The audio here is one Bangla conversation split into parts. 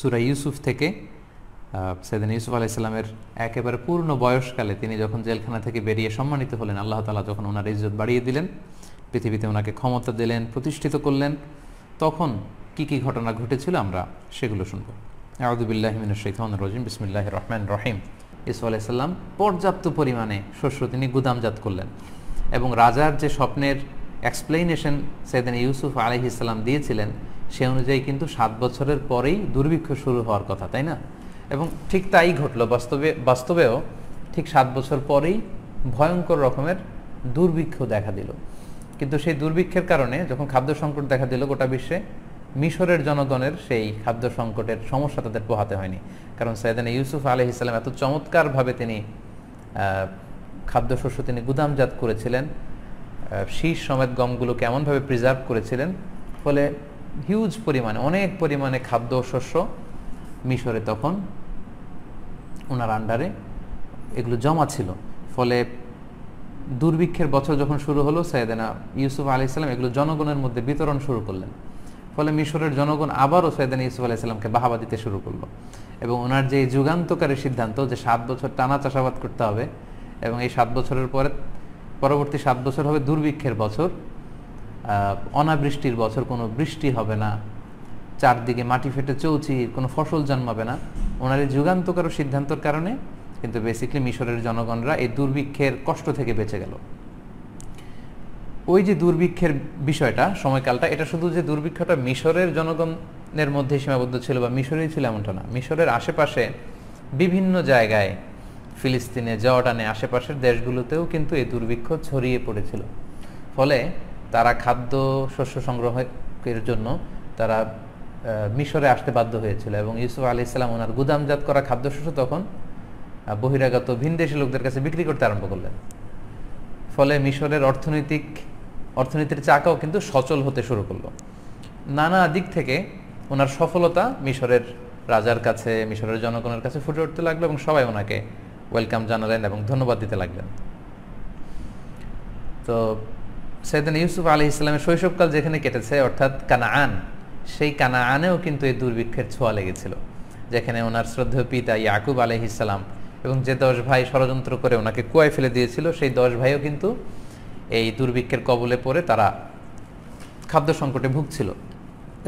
সুরা ইউসুফ থেকে সেদিন ইউসুফ আলাইসাল্লামের একেবারে পূর্ণ বয়সকালে তিনি যখন জেলখানা থেকে বেরিয়ে সম্মানিত হলেন আল্লাহ তালা যখন ওনার ইজ্জত বাড়িয়ে দিলেন পৃথিবীতে ওনাকে ক্ষমতা দিলেন প্রতিষ্ঠিত করলেন তখন কি কি ঘটনা ঘটেছিল আমরা সেগুলো শুনব আউদুবিল্লাহমিন শৈথান রহিম বিসমুল্লাহ রহমান রহিম ইসু আলাইসাল্লাম পর্যাপ্ত পরিমাণে শস্য তিনি গুদামজাত করলেন এবং রাজার যে স্বপ্নের এক্সপ্লেনেশন সেদিন ইউসুফ ইসলাম দিয়েছিলেন সে অনুযায়ী কিন্তু সাত বছরের পরেই দুর্ভিক্ষ শুরু হওয়ার কথা তাই না এবং ঠিক তাই ঘটলো বাস্তবে বাস্তবেও ঠিক সাত বছর পরেই ভয়ঙ্কর রকমের দুর্ভিক্ষ দেখা দিল কিন্তু সেই দুর্ভিক্ষের কারণে যখন খাদ্য সংকট দেখা দিল গোটা বিশ্বে মিশরের জনগণের সেই খাদ্য সংকটের সমস্যা তাদের পোহাতে হয়নি কারণ সৈয়দানা ইউসুফ আলহ ইসলাম এত চমৎকারভাবে তিনি খাদ্যশস্য তিনি গুদামজাত করেছিলেন শীষ সমেত গমগুলোকে এমনভাবে প্রিজার্ভ করেছিলেন ফলে হিউজ পরিমাণে অনেক পরিমাণে খাদ্য শস্য মিশরে তখন ওনার আন্ডারে এগুলো জমা ছিল ফলে দুর্ভিক্ষের বছর যখন শুরু হলো সৈয়দেনা ইউসুফ আলি ইসলাম এগুলো জনগণের মধ্যে বিতরণ শুরু করলেন ফলে মিশরের জনগণ আবারও সৈয়দান ইউসুফ আলি ইসলামকে বাহাবা দিতে শুরু করলো এবং ওনার যে যুগান্তকারী সিদ্ধান্ত যে সাত বছর টানা চাষাবাদ করতে হবে এবং এই সাত বছরের পরে পরবর্তী সাত বছর হবে দুর্ভিক্ষের বছর অনাবৃষ্টির বছর কোনো বৃষ্টি হবে না চারদিকে মাটি ফেটে চৌচি কোনো ফসল জন্মাবে না ওনার এই যুগান্তকার সিদ্ধান্তর কারণে কিন্তু বেসিকলি মিশরের জনগণরা এই দুর্ভিক্ষের কষ্ট থেকে বেঁচে গেল ওই যে দুর্ভিক্ষের বিষয়টা সময়কালটা এটা শুধু যে দুর্ভিক্ষটা মিশরের জনগণের মধ্যে সীমাবদ্ধ ছিল বা মিশরেই ছিল এমনটা না মিশরের আশেপাশে বিভিন্ন জায়গায় ফিলিস্তিনে জর্ডানে আশেপাশের দেশগুলোতেও কিন্তু এই দুর্ভিক্ষ ছড়িয়ে পড়েছিল ফলে তারা খাদ্য শস্য সংগ্রহের জন্য তারা মিশরে আসতে বাধ্য হয়েছিল এবং ইউসুফ আলি ইসলাম ওনার গুদামজাত করা খাদ্যশস্য তখন বহিরাগত ভিনদেশী লোকদের কাছে বিক্রি করতে আরম্ভ করলেন ফলে মিশরের অর্থনৈতিক অর্থনীতির চাকাও কিন্তু সচল হতে শুরু করলো নানা দিক থেকে ওনার সফলতা মিশরের রাজার কাছে মিশরের জনগণের কাছে ফুটে উঠতে লাগলো এবং সবাই ওনাকে ওয়েলকাম জানালেন এবং ধন্যবাদ দিতে লাগলেন তো সৈয়দিন ইউসুফ আলী ইসলামের শৈশবকাল যেখানে কেটেছে অর্থাৎ কানাআন সেই কানাআনেও কিন্তু এই দুর্ভিক্ষের ছোঁয়া লেগেছিল যেখানে ওনার শ্রদ্ধেয় পিতা ইয়াকুব আলহ ইসলাম এবং যে দশ ভাই ষড়যন্ত্র করে ওনাকে কুয়ায় ফেলে দিয়েছিল সেই দশ ভাইও কিন্তু এই দুর্ভিক্ষের কবলে পড়ে তারা খাদ্য সংকটে ভুগছিল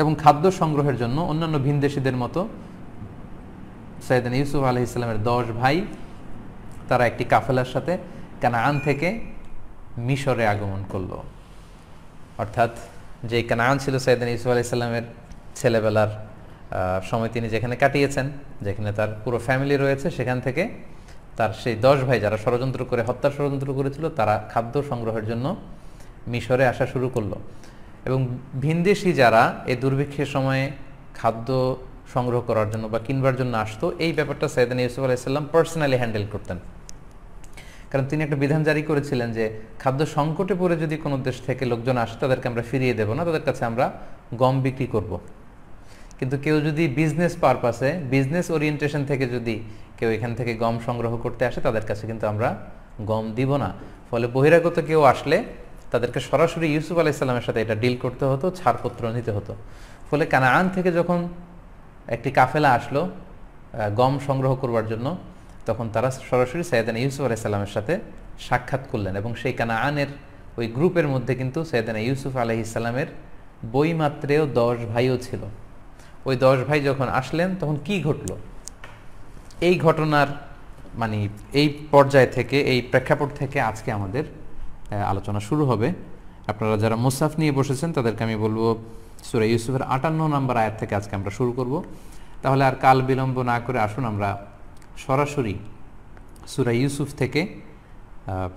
এবং খাদ্য সংগ্রহের জন্য অন্যান্য ভিনদেশিদের মতো সৈয়দিন ইউসুফ আলহ ইসলামের দশ ভাই তারা একটি কাফেলার সাথে কানাআন থেকে মিশরে আগমন করলো অর্থাৎ যে কানায়ন ছিল সৈয়দিন ইসু আলাইসাল্লামের ছেলেবেলার সময় তিনি যেখানে কাটিয়েছেন যেখানে তার পুরো ফ্যামিলি রয়েছে সেখান থেকে তার সেই দশ ভাই যারা ষড়যন্ত্র করে হত্যা ষড়যন্ত্র করেছিল তারা খাদ্য সংগ্রহের জন্য মিশরে আসা শুরু করলো এবং ভিনদেশি যারা এই দুর্ভিক্ষের সময়ে খাদ্য সংগ্রহ করার জন্য বা কিনবার জন্য আসতো এই ব্যাপারটা সৈয়দান ইউসুফ আলাইসাল্লাম পার্সোনালি হ্যান্ডেল করতেন কারণ তিনি একটা বিধান জারি করেছিলেন যে খাদ্য সংকটে পড়ে যদি কোনো দেশ থেকে লোকজন আসে তাদেরকে আমরা ফিরিয়ে দেব না তাদের কাছে আমরা গম বিক্রি করব। কিন্তু কেউ যদি বিজনেস পারপাসে বিজনেস ওরিয়েন্টেশন থেকে যদি কেউ এখান থেকে গম সংগ্রহ করতে আসে তাদের কাছে কিন্তু আমরা গম দিব না ফলে বহিরাগত কেউ আসলে তাদেরকে সরাসরি ইউসুফ ইসলামের সাথে এটা ডিল করতে হতো ছাড়পত্র নিতে হতো ফলে আন থেকে যখন একটি কাফেলা আসলো গম সংগ্রহ করবার জন্য তখন তারা সরাসরি সৈয়দানা ইউসুফ আলাইসাল্লামের সাথে সাক্ষাৎ করলেন এবং সেই কানাআনের ওই গ্রুপের মধ্যে কিন্তু সৈয়দানা ইউসুফ আলাইসাল্লামের বইমাত্রেও দশ ভাইও ছিল ওই দশ ভাই যখন আসলেন তখন কি ঘটল এই ঘটনার মানে এই পর্যায় থেকে এই প্রেক্ষাপট থেকে আজকে আমাদের আলোচনা শুরু হবে আপনারা যারা মুসাফ নিয়ে বসেছেন তাদেরকে আমি বলবো সুরা ইউসুফের আটান্ন নম্বর আয়াত থেকে আজকে আমরা শুরু করব তাহলে আর কাল বিলম্ব না করে আসুন আমরা সরাসরি সুরা ইউসুফ থেকে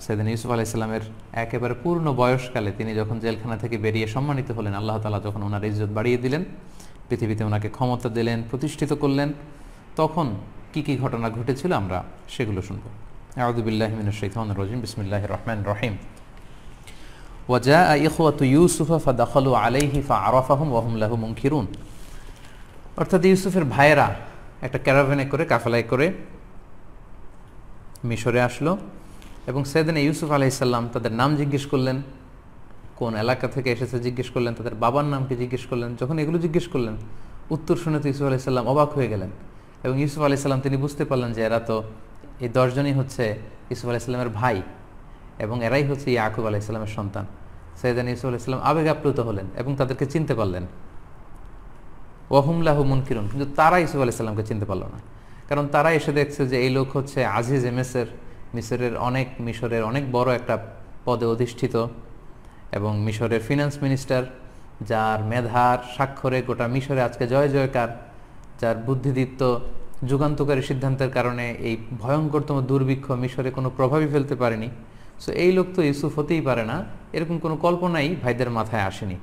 সেদিন ইউসুফ ইসলামের একেবারে পূর্ণ বয়সকালে তিনি যখন জেলখানা থেকে বেরিয়ে সম্মানিত হলেন আল্লাহ তালা যখন ওনার ইজ্জত বাড়িয়ে দিলেন পৃথিবীতে ওনাকে ক্ষমতা দিলেন প্রতিষ্ঠিত করলেন তখন কি কি ঘটনা ঘটেছিল আমরা সেগুলো শুনব আউদুবিল্লাহমিন রজিম বিসমিল্লাহ রহমান রহিম وجاء إخوة يوسف فدخلوا ফা فعرفهم وهم له منكرون অর্থাৎ ইউসুফের ভাইয়েরা একটা ক্যারাভেনে করে কাফেলায় করে মিশরে আসলো এবং সেদিনে ইউসুফ আলাইসাল্লাম তাদের নাম জিজ্ঞেস করলেন কোন এলাকা থেকে এসেছে জিজ্ঞেস করলেন তাদের বাবার নামকে জিজ্ঞেস করলেন যখন এগুলো জিজ্ঞেস করলেন উত্তর শুনে তো ইউসুফ আলাইসাল্লাম অবাক হয়ে গেলেন এবং ইউসুফ আলাইসাল্লাম তিনি বুঝতে পারলেন যে এরা তো এই দশজনই হচ্ছে ইউসুফ আলাইসাল্লামের ভাই এবং এরাই হচ্ছে ইয়াকুব আলাইসাল্লামের সন্তান সৈয়দান ইউসুফ আলাইসাল্লাম আবেগ আপ্লুত হলেন এবং তাদেরকে চিনতে পারলেন মুন মুনকিরুন কিন্তু তারা ইসুফ আলি সাল্লামকে চিনতে পারলো না কারণ তারা এসে দেখছে যে এই লোক হচ্ছে আজিজ এমএসের মিশরের অনেক মিশরের অনেক বড় একটা পদে অধিষ্ঠিত এবং মিশরের ফিন্যান্স মিনিস্টার যার মেধার স্বাক্ষরে গোটা মিশরে আজকে জয় জয়কার যার বুদ্ধিদীপ্ত যুগান্তকারী সিদ্ধান্তের কারণে এই ভয়ঙ্করতম দুর্ভিক্ষ মিশরে কোনো প্রভাবই ফেলতে পারেনি সো এই লোক তো ইউসুফ হতেই পারে না এরকম কোনো কল্পনাই ভাইদের মাথায় আসেনি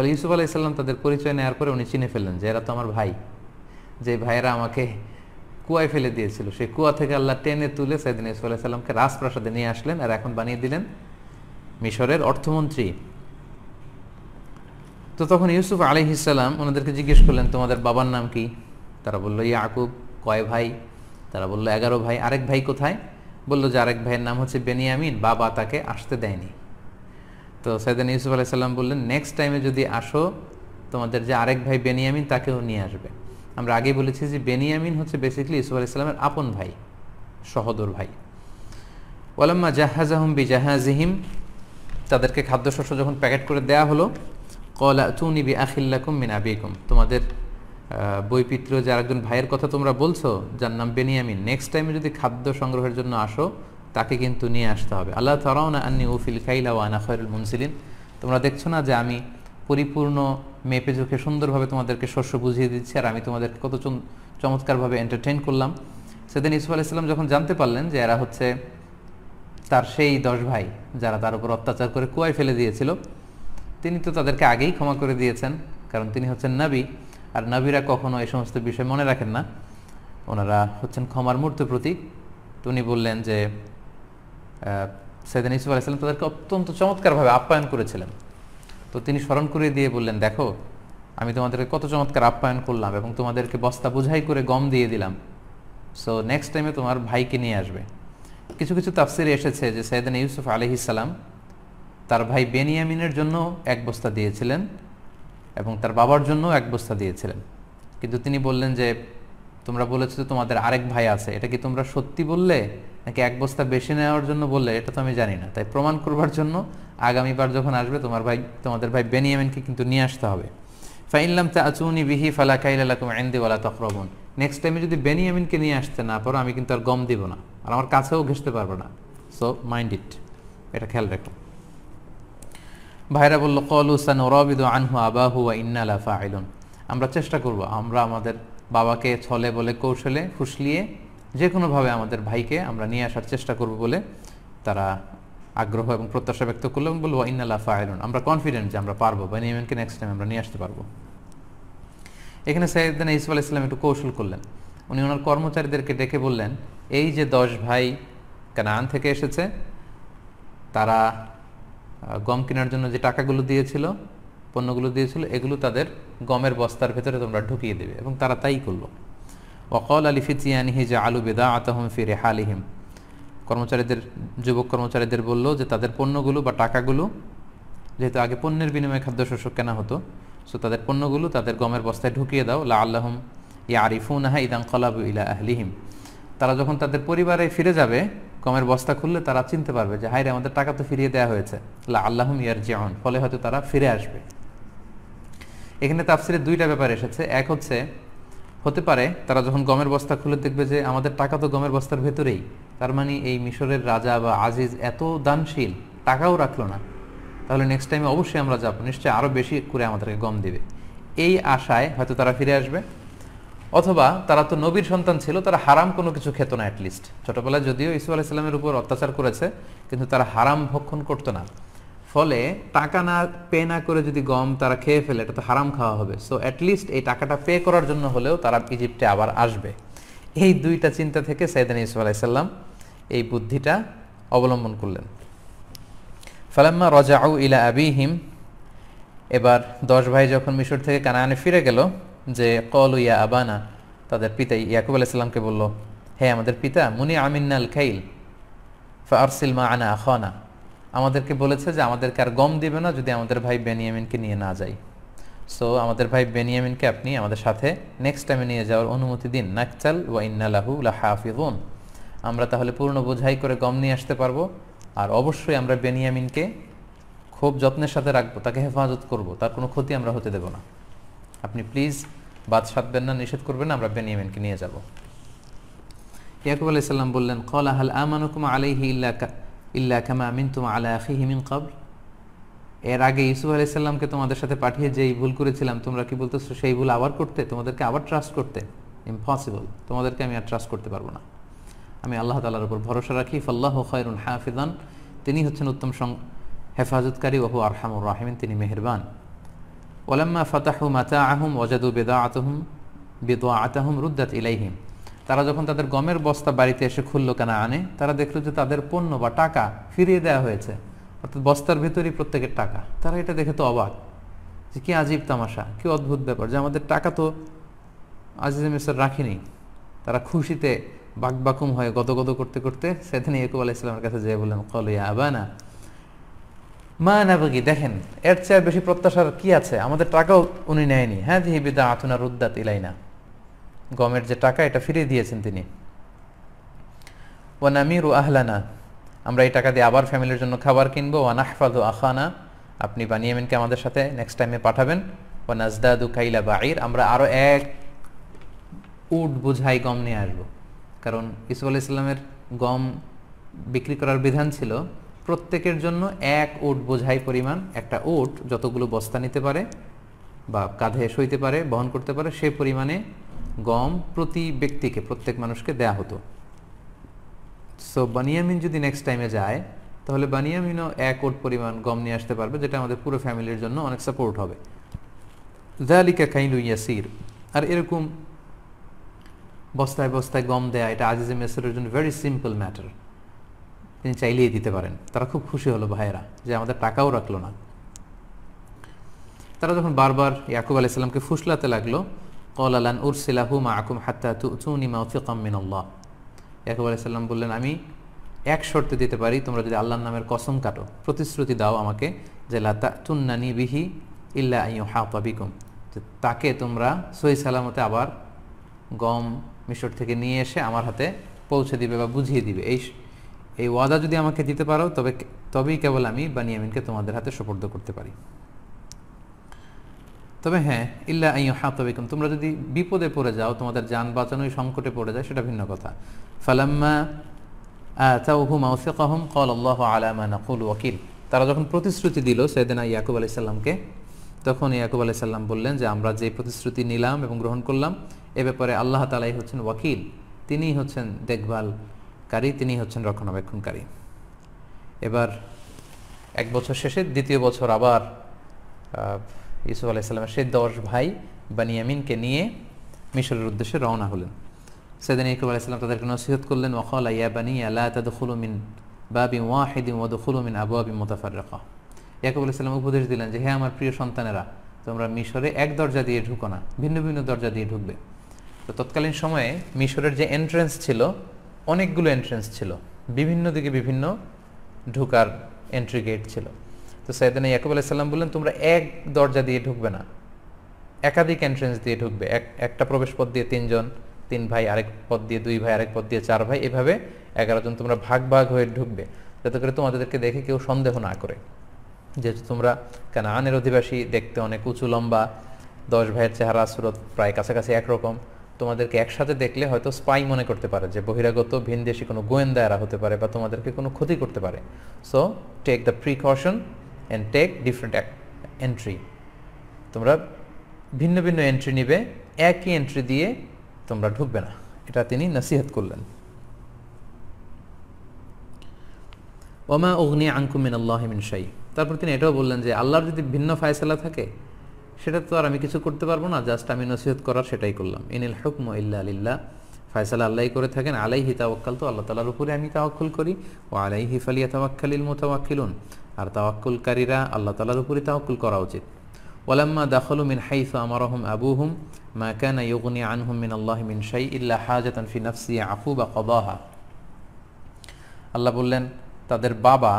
ফলে ইউসুফ আলাইসাল্লাম তাদের পরিচয় নেওয়ার পরে উনি চিনে ফেললেন যে এরা তো আমার ভাই যে ভাইয়েরা আমাকে কুয়ায় ফেলে দিয়েছিল সেই কুয়া থেকে আল্লাহ টেনে তুলে সাইদিন ইউসুফ আলাইসাল্লামকে রাজপ্রাসাদে নিয়ে আসলেন আর এখন বানিয়ে দিলেন মিশরের অর্থমন্ত্রী তো তখন ইউসুফ ইসলাম ওনাদেরকে জিজ্ঞেস করলেন তোমাদের বাবার নাম কি তারা বললো ইয়াকুব কয় ভাই তারা বললো এগারো ভাই আরেক ভাই কোথায় বললো যে আরেক ভাইয়ের নাম হচ্ছে বেনিয়ামিন বাবা তাকে আসতে দেয়নি তো সাইদান ইউসুফ আলাইসাল্লাম বললেন নেক্সট টাইমে যদি আসো তোমাদের যে আরেক ভাই বেনিয়ামিন তাকেও নিয়ে আসবে আমরা আগে বলেছি যে বেনিয়ামিন হচ্ছে বেসিক্যালি ইউসুফ আলাইসাল্লামের আপন ভাই সহদর ভাই ওলাম্মা জাহাজ আহম বি জাহাজিহিম তাদেরকে খাদ্যশস্য যখন প্যাকেট করে দেয়া হলো কলা তুনি বি আখিল্লাকুম মিন আবিকুম তোমাদের বইপিত্র যে আরেকজন ভাইয়ের কথা তোমরা বলছো যার নাম বেনিয়ামিন নেক্সট টাইমে যদি খাদ্য সংগ্রহের জন্য আসো তাকে কিন্তু নিয়ে আসতে হবে আল্লাহ তারাউনা আন্নি উফিল কাইলা আনা খয়রুল মুনসিলিন তোমরা দেখছো না যে আমি পরিপূর্ণ মেপে চোখে সুন্দরভাবে তোমাদেরকে শস্য বুঝিয়ে দিচ্ছি আর আমি তোমাদেরকে কত চমৎকারভাবে এন্টারটেন করলাম সেদিন আলি আলাইসাল্লাম যখন জানতে পারলেন যে এরা হচ্ছে তার সেই দশ ভাই যারা তার উপর অত্যাচার করে কুয়ায় ফেলে দিয়েছিল তিনি তো তাদেরকে আগেই ক্ষমা করে দিয়েছেন কারণ তিনি হচ্ছেন নাবি আর নাবিরা কখনো এই সমস্ত বিষয় মনে রাখেন না ওনারা হচ্ছেন ক্ষমার মূর্ত প্রতীক উনি বললেন যে সেদিন ইসুফ আলাইসালাম তাদেরকে অত্যন্ত চমৎকারভাবে আপ্যায়ন করেছিলেন তো তিনি স্মরণ করে দিয়ে বললেন দেখো আমি তোমাদেরকে কত চমৎকার আপ্যায়ন করলাম এবং তোমাদেরকে বস্তা বোঝাই করে গম দিয়ে দিলাম সো নেক্সট টাইমে তোমার ভাইকে নিয়ে আসবে কিছু কিছু তাফসিরে এসেছে যে সৈয়দান ইউসুফ আলহিসাল্লাম তার ভাই বেনিয়ামিনের জন্য এক বস্তা দিয়েছিলেন এবং তার বাবার জন্য এক বস্তা দিয়েছিলেন কিন্তু তিনি বললেন যে তোমরা বলেছো তোমাদের আরেক ভাই আছে এটা কি তোমরা সত্যি বললে নাকি এক বস্তা বেশি নেওয়ার জন্য বললে এটা তো আমি জানি না তাই প্রমাণ করবার জন্য আগামীবার যখন আসবে তোমার ভাই তোমাদের ভাই বেনিয়ামিনকে কিন্তু নিয়ে আসতে হবে ফাইনলাম তা আচুনি বিহি ফালা তোমার এন্দি ওলা তকরবন নেক্সট টাইমে যদি বেনিয়ামিনকে নিয়ে আসতে না পারো আমি কিন্তু আর গম দিব না আর আমার কাছেও ঘেসতে পারবো না সো মাইন্ড ইট এটা খেয়াল রাখো ভাইরা বলল কল হুসান রবিদ আনহু আবাহু ইন্না ইন্নালা ফাইলুন আমরা চেষ্টা করব আমরা আমাদের বাবাকে ছলে বলে কৌশলে ফুসলিয়ে যে কোনোভাবে আমাদের ভাইকে আমরা নিয়ে আসার চেষ্টা করব বলে তারা আগ্রহ এবং প্রত্যাশা ব্যক্ত করলো এবং বলবো ইন্নাল্লাহ ফায়লুন আমরা কনফিডেন্ট যে আমরা পারবো বা নিয়মকে নেক্সট টাইম আমরা নিয়ে আসতে পারবো এখানে সাইদিন ইসফ আল ইসলাম একটু কৌশল করলেন উনি ওনার কর্মচারীদেরকে ডেকে বললেন এই যে দশ ভাই কানান থেকে এসেছে তারা গম কেনার জন্য যে টাকাগুলো দিয়েছিল পণ্যগুলো দিয়েছিল এগুলো তাদের গমের বস্তার ভেতরে তোমরা ঢুকিয়ে দেবে এবং তারা তাই করলো ওকল আলী ফিতিয়ানিহি যা আলু বেদা আতাহম ফিরে হালিহিম কর্মচারীদের যুবক কর্মচারীদের বলল যে তাদের পণ্যগুলো বা টাকাগুলো যেহেতু আগে পণ্যের বিনিময়ে খাদ্য শস্য কেনা হতো সো তাদের পণ্যগুলো তাদের গমের বস্তায় ঢুকিয়ে দাও লা আল্লাহম ই আরিফুন আহা ইদাং কলাবু ইলা আহলিহিম তারা যখন তাদের পরিবারে ফিরে যাবে গমের বস্তা খুললে তারা চিনতে পারবে যে হাইরে আমাদের টাকা তো ফিরিয়ে দেওয়া হয়েছে লা আল্লাহম ইয়ার জিয়ন ফলে হয়তো তারা ফিরে আসবে এখানে তাফসিরে দুইটা ব্যাপার এসেছে এক হচ্ছে হতে পারে তারা যখন গমের বস্তা খুলে দেখবে যে আমাদের টাকা তো গমের বস্তার ভেতরেই তার মানে এই মিশরের রাজা বা আজিজ এত দানশীল টাকাও রাখলো না তাহলে নেক্সট টাইমে অবশ্যই আমরা যাবো নিশ্চয়ই আরও বেশি করে আমাদেরকে গম দেবে এই আশায় হয়তো তারা ফিরে আসবে অথবা তারা তো নবীর সন্তান ছিল তারা হারাম কোনো কিছু খেত না অ্যাটলিস্ট ছোটোবেলায় যদিও ইসু আলাইসাল্লামের উপর অত্যাচার করেছে কিন্তু তারা হারাম ভক্ষণ করতো না ফলে টাকা না পে না করে যদি গম তারা খেয়ে ফেলে এটা তো হারাম খাওয়া হবে সো অ্যাটলিস্ট এই টাকাটা পে করার জন্য হলেও তারা ইজিপ্টে আবার আসবে এই দুইটা চিন্তা থেকে সাইদান ইসু আলাইসাল্লাম এই বুদ্ধিটা অবলম্বন করলেন ফালাম্মা রজা আউ ইলা আবিহিম এবার দশ ভাই যখন মিশর থেকে কানায়ানে ফিরে গেল যে কল ইয়া আবানা তাদের পিতা ইয়াকুব আলাইসাল্লামকে বলল হে আমাদের পিতা মুনি আমিন্নাল খাইল ফা আরসিল মা আনা আখানা আমাদেরকে বলেছে যে আমাদেরকে আর গম দিবে না যদি আমাদের ভাই বেনিয়ামিনকে নিয়ে না যাই সো আমাদের ভাই বেনিয়ামিনকে আপনি আমাদের সাথে নেক্সট টাইমে নিয়ে যাওয়ার অনুমতি দিন নাকচাল ওয়া ইন্নালাহু হাফিজুন আমরা তাহলে পূর্ণ বোঝাই করে গম নিয়ে আসতে পারবো আর অবশ্যই আমরা বেনিয়ামিনকে খুব যত্নের সাথে রাখবো তাকে হেফাজত করব তার কোনো ক্ষতি আমরা হতে দেব না আপনি প্লিজ বাদ সাধবেন না নিষেধ করবেন না আমরা বেনিয়ামিনকে নিয়ে যাব ইয়াকুব আলাইসাল্লাম বললেন কল আহাল আমানুকুম আলাইহি ইল্লা ইল্লা কামা মিনতুম আলা আখিহি মিন কাবল এর আগে ইউসুফ আলাইসাল্লামকে তোমাদের সাথে পাঠিয়ে যেই ভুল করেছিলাম তোমরা কি বলতেছো সেই ভুল আবার করতে তোমাদেরকে আবার ট্রাস্ট করতে ইম্পসিবল তোমাদেরকে আমি আর ট্রাস্ট করতে পারবো না আমি আল্লাহ তালার উপর ভরসা রাখি ফাল্লাহ খায়রুন হাফিদান তিনি হচ্ছেন উত্তম সং হেফাজতকারী ওহু আরহামুর রাহিমিন তিনি মেহেরবান ওলাম্মা ফাতাহু মাতা আহম ওজাদু বেদা আতহম বেদোয়া আতাহম রুদ্দাত ইলাইহিম তারা যখন তাদের গমের বস্তা বাড়িতে এসে খুললো কেনা আনে তারা দেখলো যে তাদের পণ্য বা টাকা ফিরিয়ে দেওয়া হয়েছে অর্থাৎ বস্তার ভেতরেই প্রত্যেকের টাকা তারা এটা দেখে তো অবাক যে কী আজীব তামাশা কী অদ্ভুত ব্যাপার যে আমাদের টাকা তো আজিজ মিস্টার রাখেনি তারা খুশিতে বাকবাকুম হয়ে গদগদ করতে করতে সেদিন ইয়াকুব আলাহ ইসলামের কাছে যেয়ে বললেন কলিয়া আবানা মা না নাবগি দেখেন এর চেয়ে বেশি প্রত্যাশার কি আছে আমাদের টাকাও উনি নেয়নি হ্যাঁ দিহি বিদা আতুনা রুদ্দাত ইলাইনা গমের যে টাকা এটা ফিরিয়ে দিয়েছেন তিনি ওয়ানামির ও আহলানা আমরা এই টাকা দিয়ে আবার ফ্যামিলির জন্য খাবার কিনবো ওয়ানাহফাদ ও আখানা আপনি বানিয়ামিনকে আমাদের সাথে নেক্সট টাইমে পাঠাবেন ও আজদাদু কাইলা আইর আমরা আরও এক উট বোঝাই গম নিয়ে আসবো কারণ ইসুফ আল ইসলামের গম বিক্রি করার বিধান ছিল প্রত্যেকের জন্য এক উট বোঝাই পরিমাণ একটা উট যতগুলো বস্তা নিতে পারে বা কাঁধে সইতে পারে বহন করতে পারে সে পরিমাণে গম প্রতি ব্যক্তিকে প্রত্যেক মানুষকে দেয়া হতো সো বানিয়ামিন যদি নেক্সট টাইমে যায় তাহলে বানিয়ামিনও এক ওট পরিমাণ গম নিয়ে আসতে পারবে যেটা আমাদের পুরো ফ্যামিলির জন্য অনেক সাপোর্ট হবে জালিকা কাইলু ইয়াসির আর এরকম বস্তায় বস্তায় গম দেয়া এটা আজিজে মেসরের জন্য ভেরি সিম্পল ম্যাটার তিনি চাইলেই দিতে পারেন তারা খুব খুশি হলো ভাইয়েরা যে আমাদের টাকাও রাখলো না তারা যখন বারবার ইয়াকুব আলাইসাল্লামকে ফুসলাতে লাগলো সাল্লাম মা বললেন আমি এক শর্তে দিতে পারি তোমরা যদি আল্লাহর নামের কসম কাটো প্রতিশ্রুতি দাও আমাকে যে লাতা বিহি ইল্লা আইয়ু যে তাকে তোমরা সহি সালামতে আবার গম মিশর থেকে নিয়ে এসে আমার হাতে পৌঁছে দিবে বা বুঝিয়ে দিবে এই এই ওয়াদা যদি আমাকে দিতে পারো তবে তবেই কেবল আমি বানিয়ামিনকে তোমাদের হাতে সুপর্দ করতে পারি তবে হ্যাঁ ইল্লা আই হাতবেকুম তোমরা যদি বিপদে পড়ে যাও তোমাদের যান বাঁচানোই সংকটে পড়ে যায় সেটা ভিন্ন কথা ফালাম্মা আতাউহু মাউসিকাহুম কল আল্লাহ আলামা নাকুল ওয়াকিল তারা যখন প্রতিশ্রুতি দিল সেদিনা ইয়াকুব আলি সাল্লামকে তখন ইয়াকুব আলি সাল্লাম বললেন যে আমরা যে প্রতিশ্রুতি নিলাম এবং গ্রহণ করলাম এ ব্যাপারে আল্লাহ তালাই হচ্ছেন ওয়াকিল তিনিই হচ্ছেন দেখভালকারী তিনি হচ্ছেন রক্ষণাবেক্ষণকারী এবার এক বছর শেষে দ্বিতীয় বছর আবার ইউসুফ আলাইসাল্লামের সেই দশ ভাই বানিয়ামিনকে নিয়ে মিশরের উদ্দেশ্যে রওনা হলেন সেদিন ইকুব আলাইসাল্লাম তাদেরকে নসিহত করলেন ওখল ইয়া বানি আল্লাহ তাদুলুমিন বাবি ওয়াহিদিন ওয়াদুলুমিন আবু আবি মোতাফার রাখা ইয়াকুব আলাইসাল্লাম উপদেশ দিলেন যে হ্যাঁ আমার প্রিয় সন্তানেরা তোমরা মিশরে এক দরজা দিয়ে ঢুকো না ভিন্ন ভিন্ন দরজা দিয়ে ঢুকবে তো তৎকালীন সময়ে মিশরের যে এন্ট্রেন্স ছিল অনেকগুলো এন্ট্রেন্স ছিল বিভিন্ন দিকে বিভিন্ন ঢুকার এন্ট্রি গেট ছিল তো সাইদানা ইয়াকুব আলাইসাল্লাম বললেন তোমরা এক দরজা দিয়ে ঢুকবে না একাধিক এন্ট্রেন্স দিয়ে ঢুকবে এক একটা প্রবেশ পথ দিয়ে তিনজন তিন ভাই আরেক পথ দিয়ে দুই ভাই আরেক পথ দিয়ে চার ভাই এভাবে এগারো জন তোমরা ভাগ ভাগ হয়ে ঢুকবে যাতে করে তোমাদেরকে দেখে কেউ সন্দেহ না করে যেহেতু তোমরা কেন আনের অধিবাসী দেখতে অনেক উঁচু লম্বা দশ ভাইয়ের চেহারা সুরত প্রায় কাছাকাছি একরকম তোমাদেরকে একসাথে দেখলে হয়তো স্পাই মনে করতে পারে যে বহিরাগত ভিনদেশি কোনো গোয়েন্দা এরা হতে পারে বা তোমাদেরকে কোনো ক্ষতি করতে পারে so take the precaution and take different entry তোমরা ভিন্ন ভিন্ন এন্ট্রি নিবে একই এন্ট্রি দিয়ে তোমরা ঢুকবে না এটা তিনি নসিহত করলেন ওমা অগ্নি আঙ্কুমিন আল্লাহমিন শাহি তারপর তিনি এটাও বললেন যে আল্লাহর যদি ভিন্ন ফায়সালা থাকে সেটা তো আর আমি কিছু করতে পারবো না জাস্ট আমি নসিহত করার সেটাই করলাম ইনিল হুকম ইল্লা আলিল্লাহ ফায়সালা আল্লাহ করে থাকেন আলাইহি তাওয়াক্কাল তো আল্লাহ তালার উপরে আমি তাওয়াক্কুল করি ও আলাইহি ফালিয়া তাওয়াক্কালিল মোতাওয়াক্কিলুন আর তাওয়াক্কুলকারীরা আল্লাহ তালার উপরে তাওয়াক্কুল করা উচিত ওলাম্মা দাখলু মিন হাইসু আবু হুম মা কানা ইউগনি হুম মিন আল্লাহ মিন শাই ইল্লা হাজাতান ফি নাফসি আফু বা কবাহা আল্লাহ বললেন তাদের বাবা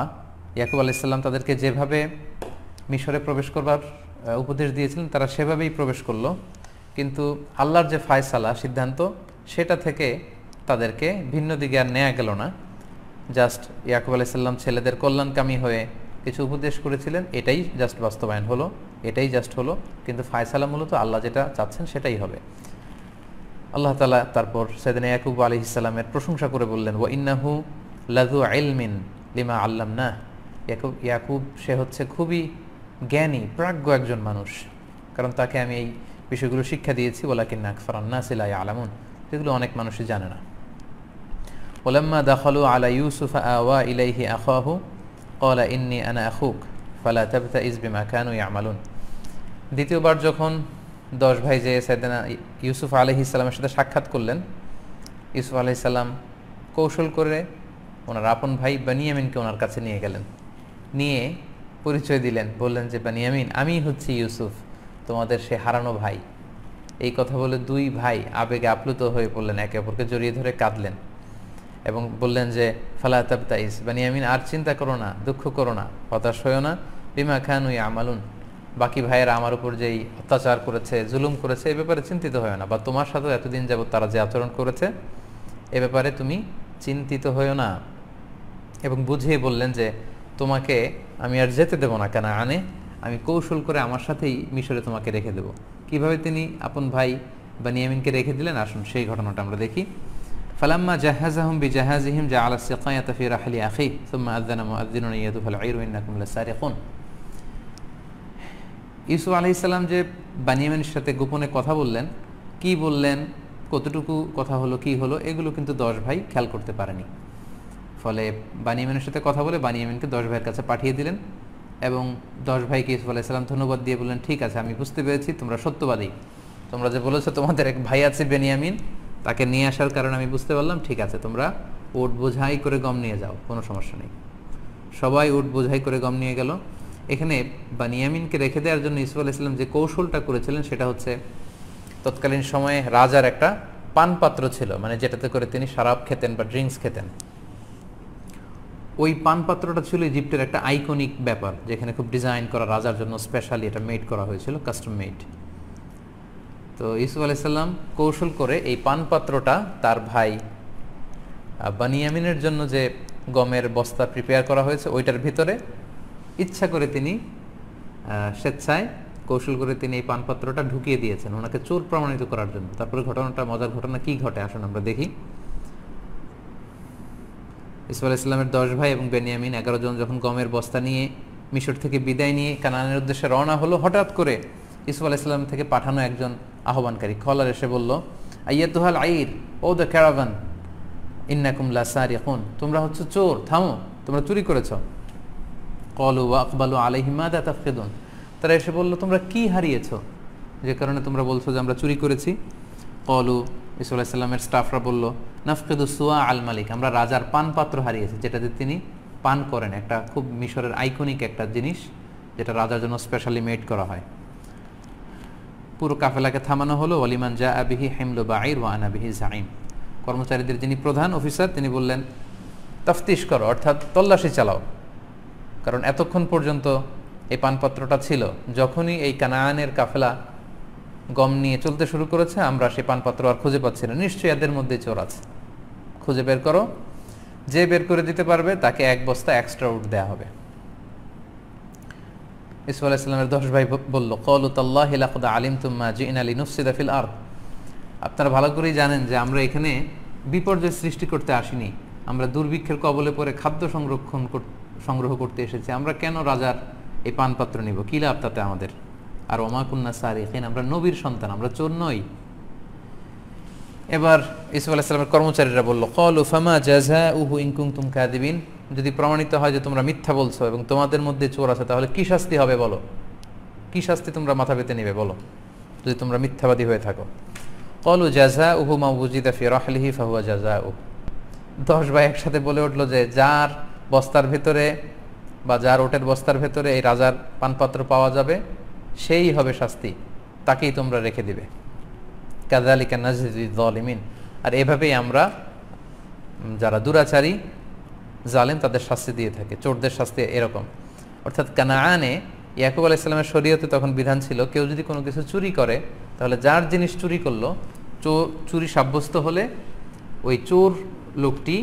ইয়াকুব আলাইসাল্লাম তাদেরকে যেভাবে মিশরে প্রবেশ করবার উপদেশ দিয়েছিলেন তারা সেভাবেই প্রবেশ করলো কিন্তু আল্লাহর যে ফায়সালা সিদ্ধান্ত সেটা থেকে তাদেরকে ভিন্ন দিকে আর নেওয়া গেল না জাস্ট ইয়াকুব আলাইসাল্লাম ছেলেদের কল্যাণকামী হয়ে কিছু উপদেশ করেছিলেন এটাই জাস্ট বাস্তবায়ন হলো এটাই জাস্ট হলো কিন্তু ফায়সালা মূলত আল্লাহ যেটা চাচ্ছেন সেটাই হবে আল্লাহ তালা তারপর সেদিন ইয়াকুব আলী ইসাল্লামের প্রশংসা করে বললেন ও ইন্নাহু লাজু আইলমিন লিমা আল্লাম না ইয়াকুব ইয়াকুব সে হচ্ছে খুবই জ্ঞানী প্রাজ্ঞ একজন মানুষ কারণ তাকে আমি এই বিষয়গুলো শিক্ষা দিয়েছি ওলাকিন আকফরান্না সিলাই আলামুন যেগুলো অনেক মানুষই জানে না ওলাম্মা দাখলু আলা ইউসুফ আওয়া ইলাইহি আখাহু কলা ইন্নি আনা আখুক ফালা তাবতা ইসবি মাকানু ইয়ামালুন দ্বিতীয়বার যখন দশ ভাই যে সাইদানা ইউসুফ আলহি ইসাল্লামের সাথে সাক্ষাৎ করলেন ইউসুফ আলহি ইসলাম কৌশল করে ওনার আপন ভাই বানিয়ামিনকে ওনার কাছে নিয়ে গেলেন নিয়ে পরিচয় দিলেন বললেন যে বানিয়ামিন আমি হচ্ছি ইউসুফ তোমাদের সে হারানো ভাই এই কথা বলে দুই ভাই আবেগে আপ্লুত হয়ে পড়লেন একে অপরকে জড়িয়ে ধরে কাঁদলেন এবং বললেন যে ফালা তাইস বানিয়ামিন আর চিন্তা করো না দুঃখ করো না হতাশ হয়েও না বিমা খান ওই আমালুন বাকি ভাইয়েরা আমার উপর যেই অত্যাচার করেছে জুলুম করেছে এ ব্যাপারে চিন্তিত হয় না বা তোমার সাথে এতদিন যাব তারা যে আচরণ করেছে এ ব্যাপারে তুমি চিন্তিত হয়েও না এবং বুঝিয়ে বললেন যে তোমাকে আমি আর যেতে দেবো না কেন আনে আমি কৌশল করে আমার সাথেই মিশরে তোমাকে রেখে দেবো কিভাবে তিনি আপন ভাই বানিয়ামিনকে রেখে দিলেন আসুন সেই ঘটনাটা আমরা দেখি ফালাম্মা আহম বি ইহিম জা আলা সিকায়া তাফি রাহলি আখি সুম্মা আদান আদিন ইয়াদু ফাল আইরু ইন্নাকুম লাসারিকুন ইউসুফ আলাইহিসসালাম যে বানিয়ামিনের সাথে গোপনে কথা বললেন কি বললেন কতটুকু কথা হলো কি হলো এগুলো কিন্তু দশ ভাই খেয়াল করতে পারেনি ফলে বানিয়ামিনের সাথে কথা বলে বানিয়ামিনকে দশ ভাইয়ের কাছে পাঠিয়ে দিলেন এবং দশ ভাইকে ইসুফ আলাইসাল্লাম ধন্যবাদ দিয়ে বললেন ঠিক আছে আমি বুঝতে পেরেছি তোমরা সত্যবাদী তোমরা যে বলেছো তোমাদের এক ভাই আছে বেনিয়ামিন তাকে নিয়ে আসার কারণে আমি বুঝতে পারলাম ঠিক আছে তোমরা উট বোঝাই করে গম নিয়ে যাও কোনো সমস্যা নেই সবাই উট বোঝাই করে গম নিয়ে গেল এখানে বানিয়ামিনকে রেখে দেওয়ার জন্য ইসুফ ইসলাম যে কৌশলটা করেছিলেন সেটা হচ্ছে তৎকালীন সময়ে রাজার একটা পানপাত্র ছিল মানে যেটাতে করে তিনি শারাপ খেতেন বা ড্রিঙ্কস খেতেন ওই পানপাত্রটা ছিল ইজিপ্টের একটা আইকনিক ব্যাপার যেখানে খুব ডিজাইন করা রাজার জন্য স্পেশালি এটা মেড করা হয়েছিল কাস্টম মেড তো ইসুফ আলাইসাল্লাম কৌশল করে এই পানপাত্রটা তার ভাই বানিয়ামিনের জন্য যে গমের বস্তা প্রিপেয়ার করা হয়েছে ওইটার ভিতরে ইচ্ছা করে তিনি স্বেচ্ছায় কৌশল করে তিনি এই পানপাত্রটা ঢুকিয়ে দিয়েছেন ওনাকে চোর প্রমাণিত করার জন্য তারপরে ঘটনাটা মজার ঘটনা কি ঘটে আসুন আমরা দেখি ইসমাল ইসলামের দশ ভাই এবং বেনিয়ামিন এগারো জন যখন গমের বস্তা নিয়ে মিশর থেকে বিদায় নিয়ে কানানের উদ্দেশ্যে রওনা হলো হঠাৎ করে ইসুফ ইসলাম থেকে পাঠানো একজন আহ্বানকারী খলার এসে বলল আইয়াতুহাল আইর ও দ্য ক্যারাভান ইন্নাকুম সার এখন তোমরা হচ্ছে চোর থামো তোমরা চুরি করেছ কলু আকবালু আলহিমা দাতা ফেদন তারা এসে বলল তোমরা কি হারিয়েছ যে কারণে তোমরা বলছো যে আমরা চুরি করেছি কলু বিসুল্লাহ সাল্লামের স্টাফরা বলল নাফকেদু সুয়া আল মালিক আমরা রাজার পানপাত্র হারিয়েছি যেটাতে তিনি পান করেন একটা খুব মিশরের আইকনিক একটা জিনিস যেটা রাজার জন্য স্পেশালি মেড করা হয় পুরো কাফেলাকে থামানো হলো অলিমান জা আবিহি হেমলো আইর ওয়া আনাবিহি জাইম কর্মচারীদের যিনি প্রধান অফিসার তিনি বললেন তফতিশ করো অর্থাৎ তল্লাশি চালাও কারণ এতক্ষণ পর্যন্ত এই পানপত্রটা ছিল যখনই এই কানায়ানের কাফেলা গম নিয়ে চলতে শুরু করেছে আমরা সে পানপাত্র আর খুঁজে পাচ্ছি না নিশ্চয়ই এদের মধ্যে চোর আছে খুঁজে বের করো যে বের করে দিতে পারবে তাকে এক বস্তা এক্সট্রা উট দেওয়া হবে ইসু আলাইসাল্লামের দশ ভাই বললো কলতাল্লাহ লাকদা আলিম তুম্মা জিন আলী ফিল আর আপনারা ভালো করেই জানেন যে আমরা এখানে বিপর্যয় সৃষ্টি করতে আসিনি আমরা দুর্ভিক্ষের কবলে পরে খাদ্য সংরক্ষণ সংগ্রহ করতে এসেছি আমরা কেন রাজার এই পানপাত্র নিব কী লাভ তাতে আমাদের আর ওমাকুন্না সারিখিন আমরা নবীর সন্তান আমরা চোর নই এবার ইসুফ আলাহিসের কর্মচারীরা বললো কল উফামা জাজা উহু ইংকুং তুম কাদিবিন যদি প্রমাণিত হয় যে তোমরা মিথ্যা বলছো এবং তোমাদের মধ্যে চোর আছে তাহলে কি শাস্তি হবে বলো কী শাস্তি তোমরা মাথা পেতে নেবে বলো যদি তোমরা মিথ্যাবাদী হয়ে থাকো কলু জাজা উহু মাউজিদা ফি রাহলিহি ফাহুয়া জাজা উহ দশ ভাই একসাথে বলে উঠলো যে যার বস্তার ভেতরে বা যার ওটের বস্তার ভেতরে এই রাজার পানপাত্র পাওয়া যাবে সেই হবে শাস্তি তাকেই তোমরা রেখে দিবে কাদালিকা নাজিদিমিন আর এভাবেই আমরা যারা দুরাচারী জালেম তাদের শাস্তি দিয়ে থাকে চোরদের শাস্তি এরকম অর্থাৎ কানাআনে ইয়াকুব আলাহ ইসলামের শরীয়তে তখন বিধান ছিল কেউ যদি কোনো কিছু চুরি করে তাহলে যার জিনিস চুরি করলো চুরি সাব্যস্ত হলে ওই চোর লোকটি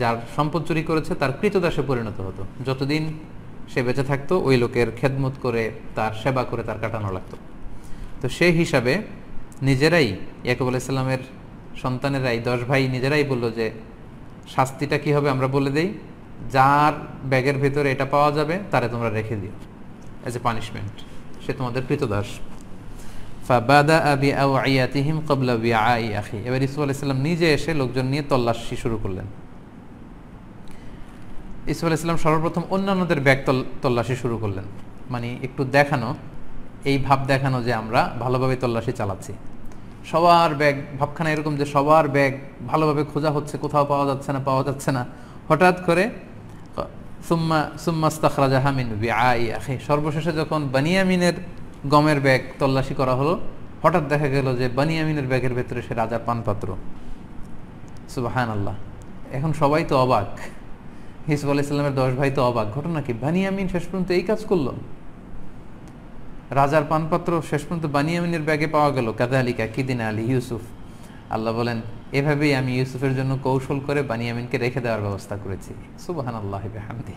যার সম্পদ চুরি করেছে তার কৃতদাসে পরিণত হতো যতদিন সে বেঁচে থাকতো ওই লোকের খেদমত করে তার সেবা করে তার কাটানো লাগতো তো সে হিসাবে নিজেরাই ইয়াকুব আলাইসাল্লামের সন্তানেরাই দশ ভাই নিজেরাই বলল যে শাস্তিটা কি হবে আমরা বলে দেই যার ব্যাগের ভেতরে এটা পাওয়া যাবে তারে তোমরা রেখে দিও অ্যাজ এ পানিশমেন্ট সে তোমাদের কৃতদাস আবি আই এবার ইসু আলাইসাল্লাম নিজে এসে লোকজন নিয়ে তল্লাশি শুরু করলেন ইসুফ ইসলাম সর্বপ্রথম অন্যান্যদের ব্যাগ তল্লাশি শুরু করলেন মানে একটু দেখানো এই ভাব দেখানো যে আমরা ভালোভাবে তল্লাশি চালাচ্ছি সবার ব্যাগ ভাবখানা এরকম যে সবার ব্যাগ ভালোভাবে খোঁজা হচ্ছে কোথাও পাওয়া যাচ্ছে না পাওয়া যাচ্ছে না হঠাৎ করে সুম্মা সুম্মাস্তাখরা জাহামিন আই আখে সর্বশেষে যখন বানিয়ামিনের গমের ব্যাগ তল্লাশি করা হলো হঠাৎ দেখা গেল যে বানিয়ামিনের ব্যাগের ভেতরে সে রাজার পানপাত্র সুবাহান আল্লাহ এখন সবাই তো অবাক হিসু আলাইসাল্লামের দশ ভাই তো অবাক ঘটনা কি বানিয়ামিন শেষ পর্যন্ত এই কাজ করলো রাজার পানপাত্র শেষ পর্যন্ত বানিয়ামিনের ব্যাগে পাওয়া গেল কাদা আলী কাকিদিন আলী ইউসুফ আল্লাহ বলেন এভাবেই আমি ইউসুফের জন্য কৌশল করে বানিয়ামিনকে রেখে দেওয়ার ব্যবস্থা করেছি সুবাহান আল্লাহ হামদি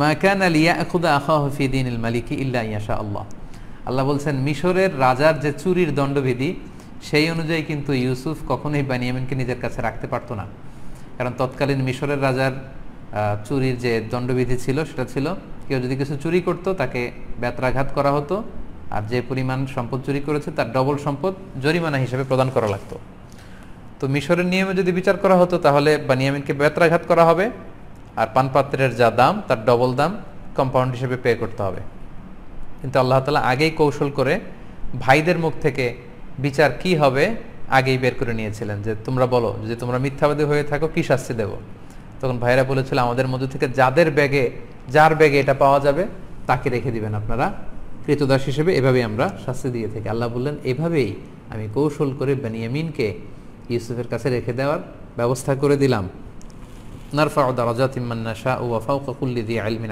মাকান আলিয়া খুদা আখা হফিদিন মালিকি ইল্লা ইয়াশা আল্লাহ আল্লাহ বলছেন মিশরের রাজার যে চুরির দণ্ডবিধি সেই অনুযায়ী কিন্তু ইউসুফ কখনোই বানিয়ামিনকে নিজের কাছে রাখতে পারতো না কারণ তৎকালীন মিশরের রাজার চুরির যে দণ্ডবিধি ছিল সেটা ছিল কেউ যদি কিছু চুরি করত তাকে বেত্রাঘাত করা হতো আর যে পরিমাণ সম্পদ চুরি করেছে তার ডবল সম্পদ জরিমানা হিসেবে প্রদান করা লাগতো তো মিশরের নিয়মে যদি বিচার করা হতো তাহলে বানিয়ামিনকে বেতরাঘাত করা হবে আর পানপাত্রের যা দাম তার ডবল দাম কম্পাউন্ড হিসেবে পে করতে হবে কিন্তু আল্লাহ তালা আগেই কৌশল করে ভাইদের মুখ থেকে বিচার কি হবে আগেই বের করে নিয়েছিলেন যে তোমরা বলো যদি তোমরা মিথ্যাবাদী হয়ে থাকো কি শাস্তি দেবো তখন ভাইরা বলেছিল আমাদের মধ্যে থেকে যাদের ব্যাগে যার ব্যাগে এটা পাওয়া যাবে তাকে রেখে দিবেন আপনারা কৃতদাস হিসেবে এভাবেই আমরা শাস্তি দিয়ে থাকি আল্লাহ বললেন এভাবেই আমি কৌশল করে বেনিয়ামিনকে ইউসুফের কাছে রেখে দেওয়ার ব্যবস্থা করে দিলাম ও কাকুল্লি দিয়ে আলিম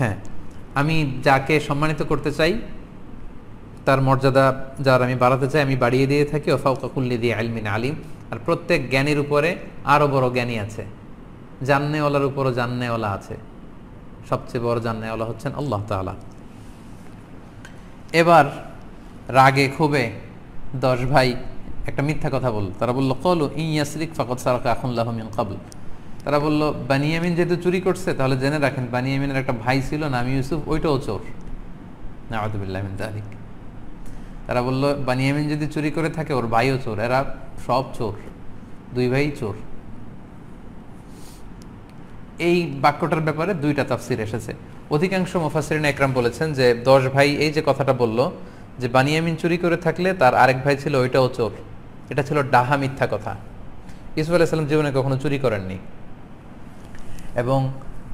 হ্যাঁ আমি যাকে সম্মানিত করতে চাই তার মর্যাদা যার আমি বাড়াতে চাই আমি বাড়িয়ে দিয়ে থাকি ও কুল্লি দিয়ে আলমিন আলিম আর প্রত্যেক জ্ঞানীর উপরে আরও বড় জ্ঞানী আছে জান্নেওয়ালার উপরও জান্নেওয়ালা আছে সবচেয়ে বড় জান্নেওয়ালা হচ্ছেন আল্লাহ তালা এবার রাগে ক্ষোভে দশ ভাই একটা মিথ্যা কথা বলল তারা বললো কলু ইয়াসরিক ফকত সারকা আখুল্লাহ মিন কবল তারা বলল বানিয়ামিন যেহেতু চুরি করছে তাহলে জেনে রাখেন বানিয়ামিনের একটা ভাই ছিল নাম ইউসুফ ওইটাও চোর না আদুবিল্লাহ তারা বলল বানিয়ামিন যদি চুরি করে থাকে ওর ভাইও চোর এরা সব চোর দুই ভাই চোর এই বাক্যটার ব্যাপারে দুইটা তাফসির এসেছে অধিকাংশ মোফাসিরিন একরাম বলেছেন যে দশ ভাই এই যে কথাটা বলল যে বানিয়ামিন চুরি করে থাকলে তার আরেক ভাই ছিল ওইটাও চোর এটা ছিল ডাহা মিথ্যা কথা ইসু আলাইসাল্লাম জীবনে কখনো চুরি করেননি এবং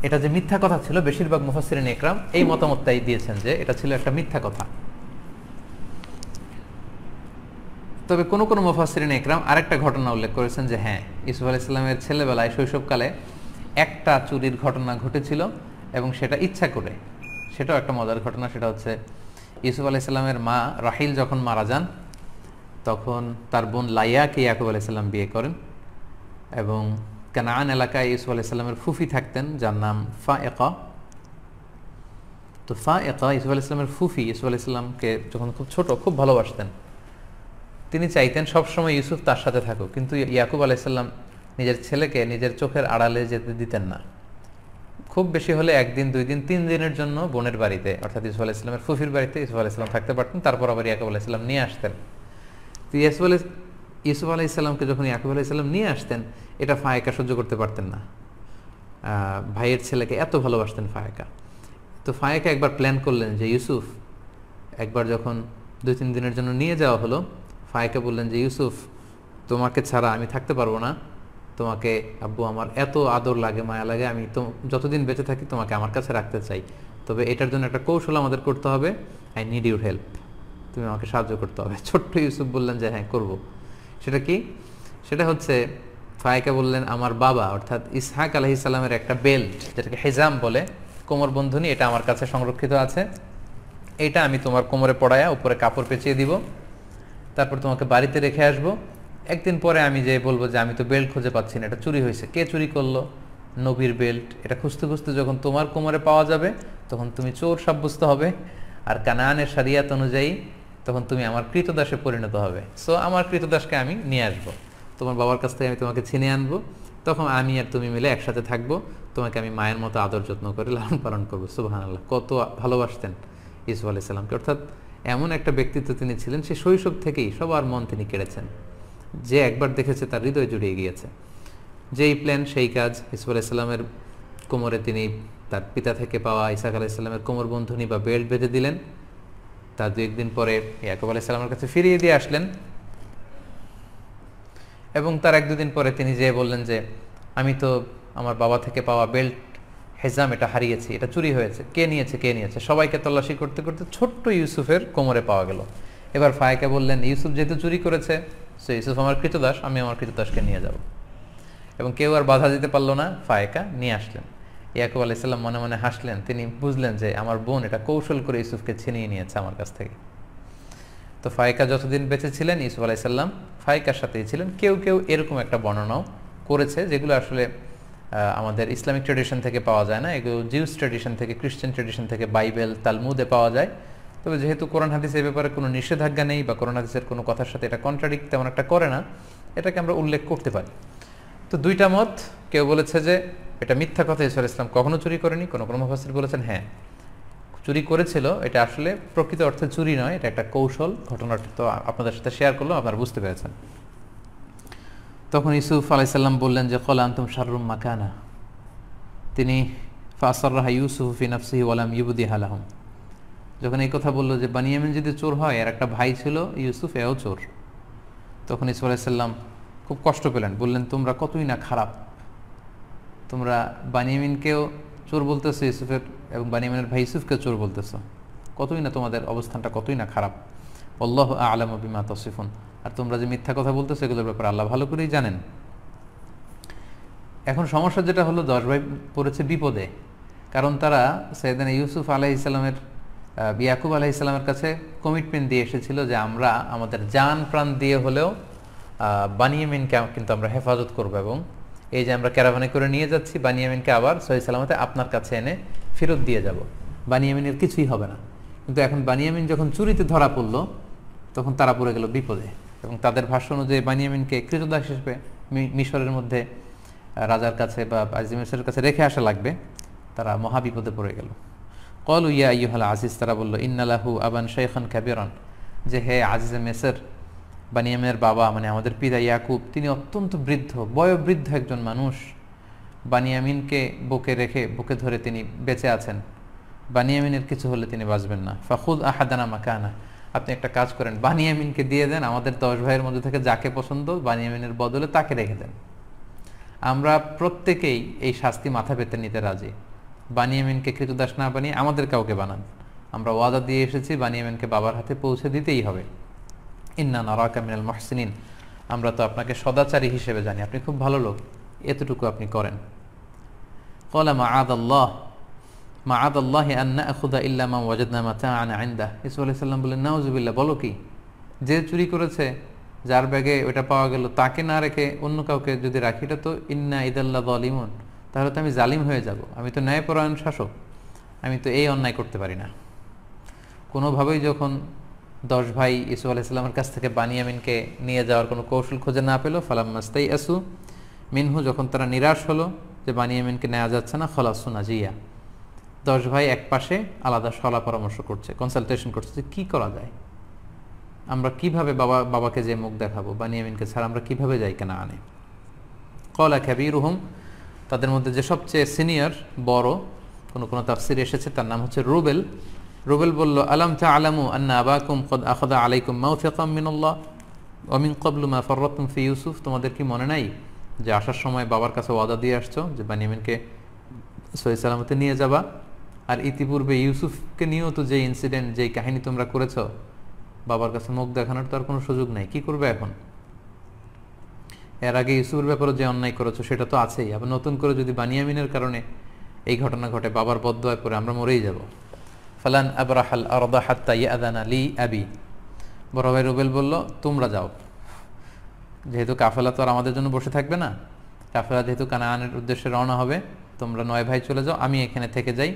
এটা যে মিথ্যা কথা ছিল বেশিরভাগ মুফাসিরিন একরাম এই মতামতটাই দিয়েছেন যে এটা ছিল একটা মিথ্যা কথা তবে কোনো কোনো মুফাসরিন একরাম আরেকটা ঘটনা উল্লেখ করেছেন যে হ্যাঁ ইসুফ আলি ইসলামের ছেলেবেলায় শৈশবকালে একটা চুরির ঘটনা ঘটেছিল এবং সেটা ইচ্ছা করে সেটাও একটা মজার ঘটনা সেটা হচ্ছে ইসুফ আলি ইসলামের মা রাহিল যখন মারা যান তখন তার বোন লাইয়াকে ইয়াকুব আলি ইসলাম বিয়ে করেন এবং কানান এলাকায় ইসুফ আলি ইসলামের ফুফি থাকতেন যার নাম ফা এক তো ফা এক ইসুফ আলি ইসলামের ফুফি ইসুফ আলি ইসলামকে যখন খুব ছোট খুব ভালোবাসতেন তিনি চাইতেন সবসময় ইউসুফ তার সাথে থাকুক কিন্তু ইয়াকুব আলাইসাল্লাম নিজের ছেলেকে নিজের চোখের আড়ালে যেতে দিতেন না খুব বেশি হলে একদিন দুই দিন তিন দিনের জন্য বোনের বাড়িতে অর্থাৎ ইসুফ আলাইসলামের ফুফির বাড়িতে ইসুফ আলাইসলাম থাকতে পারতেন তারপর আবার ইয়াকুব আলাইসলাম নিয়ে আসতেন তো ইয়াসুফ আলাই ইসুফ আলাইসাল্লামকে যখন ইয়াকুব আলাইসাল্লাম নিয়ে আসতেন এটা ফায়েকা সহ্য করতে পারতেন না ভাইয়ের ছেলেকে এত ভালোবাসতেন ফায়েকা তো ফায়েকা একবার প্ল্যান করলেন যে ইউসুফ একবার যখন দুই তিন দিনের জন্য নিয়ে যাওয়া হলো ফায়কে বললেন যে ইউসুফ তোমাকে ছাড়া আমি থাকতে পারবো না তোমাকে আব্বু আমার এত আদর লাগে মায়া লাগে আমি তো যতদিন বেঁচে থাকি তোমাকে আমার কাছে রাখতে চাই তবে এটার জন্য একটা কৌশল আমাদের করতে হবে আই নিড ইউর হেল্প তুমি আমাকে সাহায্য করতে হবে ছোট্ট ইউসুফ বললেন যে হ্যাঁ করবো সেটা কি সেটা হচ্ছে ফায়কা বললেন আমার বাবা অর্থাৎ ইসহাক আলহি সাল্লামের একটা বেল্ট যেটাকে হেজাম বলে কোমর বন্ধনী এটা আমার কাছে সংরক্ষিত আছে এটা আমি তোমার কোমরে পড়ায়া উপরে কাপড় পেঁচিয়ে দিব তারপর তোমাকে বাড়িতে রেখে আসবো একদিন পরে আমি যে বলবো যে আমি তো বেল্ট খুঁজে পাচ্ছি না এটা চুরি হয়েছে কে চুরি করলো নবীর বেল্ট এটা খুঁজতে খুঁজতে যখন তোমার কোমরে পাওয়া যাবে তখন তুমি চোর সাব্যস্ত হবে আর কানায়নের সারিয়াত অনুযায়ী তখন তুমি আমার কৃতদাসে পরিণত হবে সো আমার কৃতদাসকে আমি নিয়ে আসব তোমার বাবার কাছ থেকে আমি তোমাকে ছিনে আনবো তখন আমি আর তুমি মিলে একসাথে থাকবো তোমাকে আমি মায়ের মতো আদর যত্ন করে লালন পালন করবো সুবাহ আল্লাহ কত ভালোবাসতেন ইসু আলাইসাল্লামকে অর্থাৎ এমন একটা ব্যক্তিত্ব তিনি ছিলেন সে শৈশব থেকেই সবার মন তিনি কেড়েছেন যে একবার দেখেছে তার হৃদয় জুড়িয়ে গিয়েছে যেই প্ল্যান সেই কাজ ইসুফ আলাইসাল্লামের কোমরে তিনি তার পিতা থেকে পাওয়া ইসাক আলাইসাল্লামের কোমর বন্ধুনি বা বেল্ট বেঁধে দিলেন তার দু একদিন পরে ইয়াকুব আলাইসাল্লামের কাছে ফিরিয়ে দিয়ে আসলেন এবং তার এক দুদিন পরে তিনি যে বললেন যে আমি তো আমার বাবা থেকে পাওয়া বেল্ট হেজাম এটা হারিয়েছি এটা চুরি হয়েছে কে নিয়েছে কে নিয়েছে সবাইকে তল্লাশি করতে করতে ছোট্ট ইউসুফের কোমরে পাওয়া গেল এবার ফায়াকে বললেন ইউসুফ যেহেতু চুরি করেছে সে ইউসুফ আমার কৃতদাস আমি আমার কৃতদাসকে নিয়ে যাব এবং কেউ আর বাধা দিতে পারলো না ফায়েকা নিয়ে আসলেন ইয়াকুব আলাইসাল্লাম মনে মনে হাসলেন তিনি বুঝলেন যে আমার বোন এটা কৌশল করে ইউসুফকে ছিনিয়ে নিয়েছে আমার কাছ থেকে তো ফায়েকা যতদিন বেঁচে ছিলেন ইউসুফ আলাইসাল্লাম ফায়েকার সাথেই ছিলেন কেউ কেউ এরকম একটা বর্ণনাও করেছে যেগুলো আসলে আমাদের ইসলামিক ট্রেডিশন থেকে পাওয়া যায় না এগুলো জিউস ট্রেডিশন থেকে খ্রিস্টান ট্রেডিশন থেকে বাইবেল তালমুদে পাওয়া যায় তবে যেহেতু কোরআন হাদিস এ ব্যাপারে কোনো নিষেধাজ্ঞা নেই বা কোরআন হাদিসের কোনো কথার সাথে এটা কন্ট্রাডিক্ট তেমন একটা করে না এটাকে আমরা উল্লেখ করতে পারি তো দুইটা মত কেউ বলেছে যে এটা মিথ্যা কথা ঈশ্বর ইসলাম কখনো চুরি করেনি কোনো কোনো বলেছেন হ্যাঁ চুরি করেছিল এটা আসলে প্রকৃত অর্থে চুরি নয় এটা একটা কৌশল ঘটনাটা তো আপনাদের সাথে শেয়ার করলো আপনারা বুঝতে পেরেছেন তখন ইউসুফ আলাইসাল্লাম বললেন যে কলা আন্তম শারুম মাকানা তিনি রাহা ইউসুফ নফসিহি ওয়ালাম ইবুদি হালাহম যখন এই কথা বললো যে বানিয়ামিন যদি চোর হয় আর একটা ভাই ছিল ইউসুফ এও চোর তখন ইসু আলাইসাল্লাম খুব কষ্ট পেলেন বললেন তোমরা কতই না খারাপ তোমরা বানিয়ামিনকেও চোর বলতেছো ইউসুফের এবং বানিয়ামিনের ভাই ইউসুফকে চোর বলতেছো কতই না তোমাদের অবস্থানটা কতই না খারাপ অল্লাহ আলম বিমা তসিফুন আর তোমরা যে মিথ্যা কথা বলতো সেগুলোর ব্যাপারে আল্লাহ ভালো করেই জানেন এখন সমস্যা যেটা হলো দশ ভাই পড়েছে বিপদে কারণ তারা সৈয়দানা ইউসুফ আলাহ ইসলামের বিয়াকুব আলাহ ইসলামের কাছে কমিটমেন্ট দিয়ে এসেছিল যে আমরা আমাদের যান প্রাণ দিয়ে হলেও বানিয়ামিনকে কিন্তু আমরা হেফাজত করবো এবং এই যে আমরা ক্যারাভানে করে নিয়ে যাচ্ছি বানিয়ামিনকে আবার সহি সালামতে আপনার কাছে এনে ফেরত দিয়ে যাব বানিয়ামিনের কিছুই হবে না কিন্তু এখন বানিয়ামিন যখন চুরিতে ধরা পড়লো তখন তারা পড়ে গেল বিপদে এবং তাদের ভাষ্য অনুযায়ী বানিয়ামিনকে কৃতদাস হিসেবে মিশরের মধ্যে রাজার কাছে বা আজিমেসের কাছে রেখে আসা লাগবে তারা মহাবিপদে পড়ে গেল কল ইয়া ইউহাল আজিজ তারা বলল ইন্নালাহু আবান শেখান খ্যাবিরন যে হে আজিজে মেসের বানিয়ামের বাবা মানে আমাদের পিতা ইয়াকুব তিনি অত্যন্ত বৃদ্ধ বয়োবৃদ্ধ একজন মানুষ বানিয়ামিনকে বুকে রেখে বুকে ধরে তিনি বেঁচে আছেন বানিয়ামিনের কিছু হলে তিনি বাঁচবেন না ফাখুদ আহাদানা মাকানা আপনি একটা কাজ করেন বানিয়ামিনকে দিয়ে দেন আমাদের দশ ভাইয়ের মধ্যে থেকে যাকে পছন্দ বানিয়ামিনের বদলে তাকে রেখে দেন আমরা প্রত্যেকেই এই শাস্তি মাথা পেতে নিতে রাজি বানিয়ামিনকে কৃতদাস না বানিয়ে আমাদের কাউকে বানান আমরা ওয়াদা দিয়ে এসেছি বানিয়ামিনকে বাবার হাতে পৌঁছে দিতেই হবে ইন্না নরাকামিনাল মহসিনিন আমরা তো আপনাকে সদাচারী হিসেবে জানি আপনি খুব ভালো লোক এতটুকু আপনি করেন কলামা আদাল্লাহ মাআদ আল্লাহ আন্না আখুদা ইল্লামা ওয়াজাদনা মাতা আনা আইন্দা ইসু বললেন নাউজুবিল্লা বলো কি যে চুরি করেছে যার ব্যাগে ওটা পাওয়া গেল তাকে না রেখে অন্য কাউকে যদি রাখি তো ইন্না ইদাল্লা জলিমুন তাহলে তো আমি জালিম হয়ে যাব আমি তো ন্যায়পরায়ণ শাসক আমি তো এই অন্যায় করতে পারি না কোনোভাবেই যখন দশ ভাই ইসু আলাইসাল্লামের কাছ থেকে বানিয়ামিনকে নিয়ে যাওয়ার কোনো কৌশল খুঁজে না পেল ফালাম্মাস্তাই আসু মিনহু যখন তারা নিরাশ হলো যে বানিয়ামিনকে নেওয়া যাচ্ছে না খলাসু নাজিয়া দশ ভাই এক পাশে আলাদা সলা পরামর্শ করছে কনসালটেশন করছে যে কী করা যায় আমরা কিভাবে বাবা বাবাকে যে মুখ দেখাবো বা নিয়ামিনকে ছাড়া আমরা কিভাবে যাই কেনা আনে কলা খ্যাবি রুহম তাদের মধ্যে যে সবচেয়ে সিনিয়র বড় কোনো কোনো তাফসির এসেছে তার নাম হচ্ছে রুবেল রুবেল বলল আলাম তা আলামু আন্না আবাকুম কদ আখদা আলাইকুম মাউফিকাম মিনুল্লাহ অমিন কবলু মা ফররতুম ফি ইউসুফ তোমাদের কি মনে নাই যে আসার সময় বাবার কাছে ওয়াদা দিয়ে আসছো যে বানিয়ামিনকে সহি সালামতে নিয়ে যাবা আর ইতিপূর্বে ইউসুফকে নিয়েও তো যে ইনসিডেন্ট যে কাহিনী তোমরা করেছ বাবার কাছে মুখ দেখানোর তো আর কোনো সুযোগ নেই কি করবে এখন এর আগে ইউসুফের ব্যাপারে যে অন্যায় করেছো সেটা তো আছেই আবার নতুন করে যদি বানিয়ামিনের কারণে এই ঘটনা ঘটে বাবার বদয় করে আমরা মরেই যাব ফালান আবরাহাল আরদা হাত্তা ইয়াদান আলি আবি বড় ভাই রুবেল বলল তোমরা যাও যেহেতু কাফেলা তো আর আমাদের জন্য বসে থাকবে না কাফেলা যেহেতু কানাআনের উদ্দেশ্যে রওনা হবে তোমরা নয় ভাই চলে যাও আমি এখানে থেকে যাই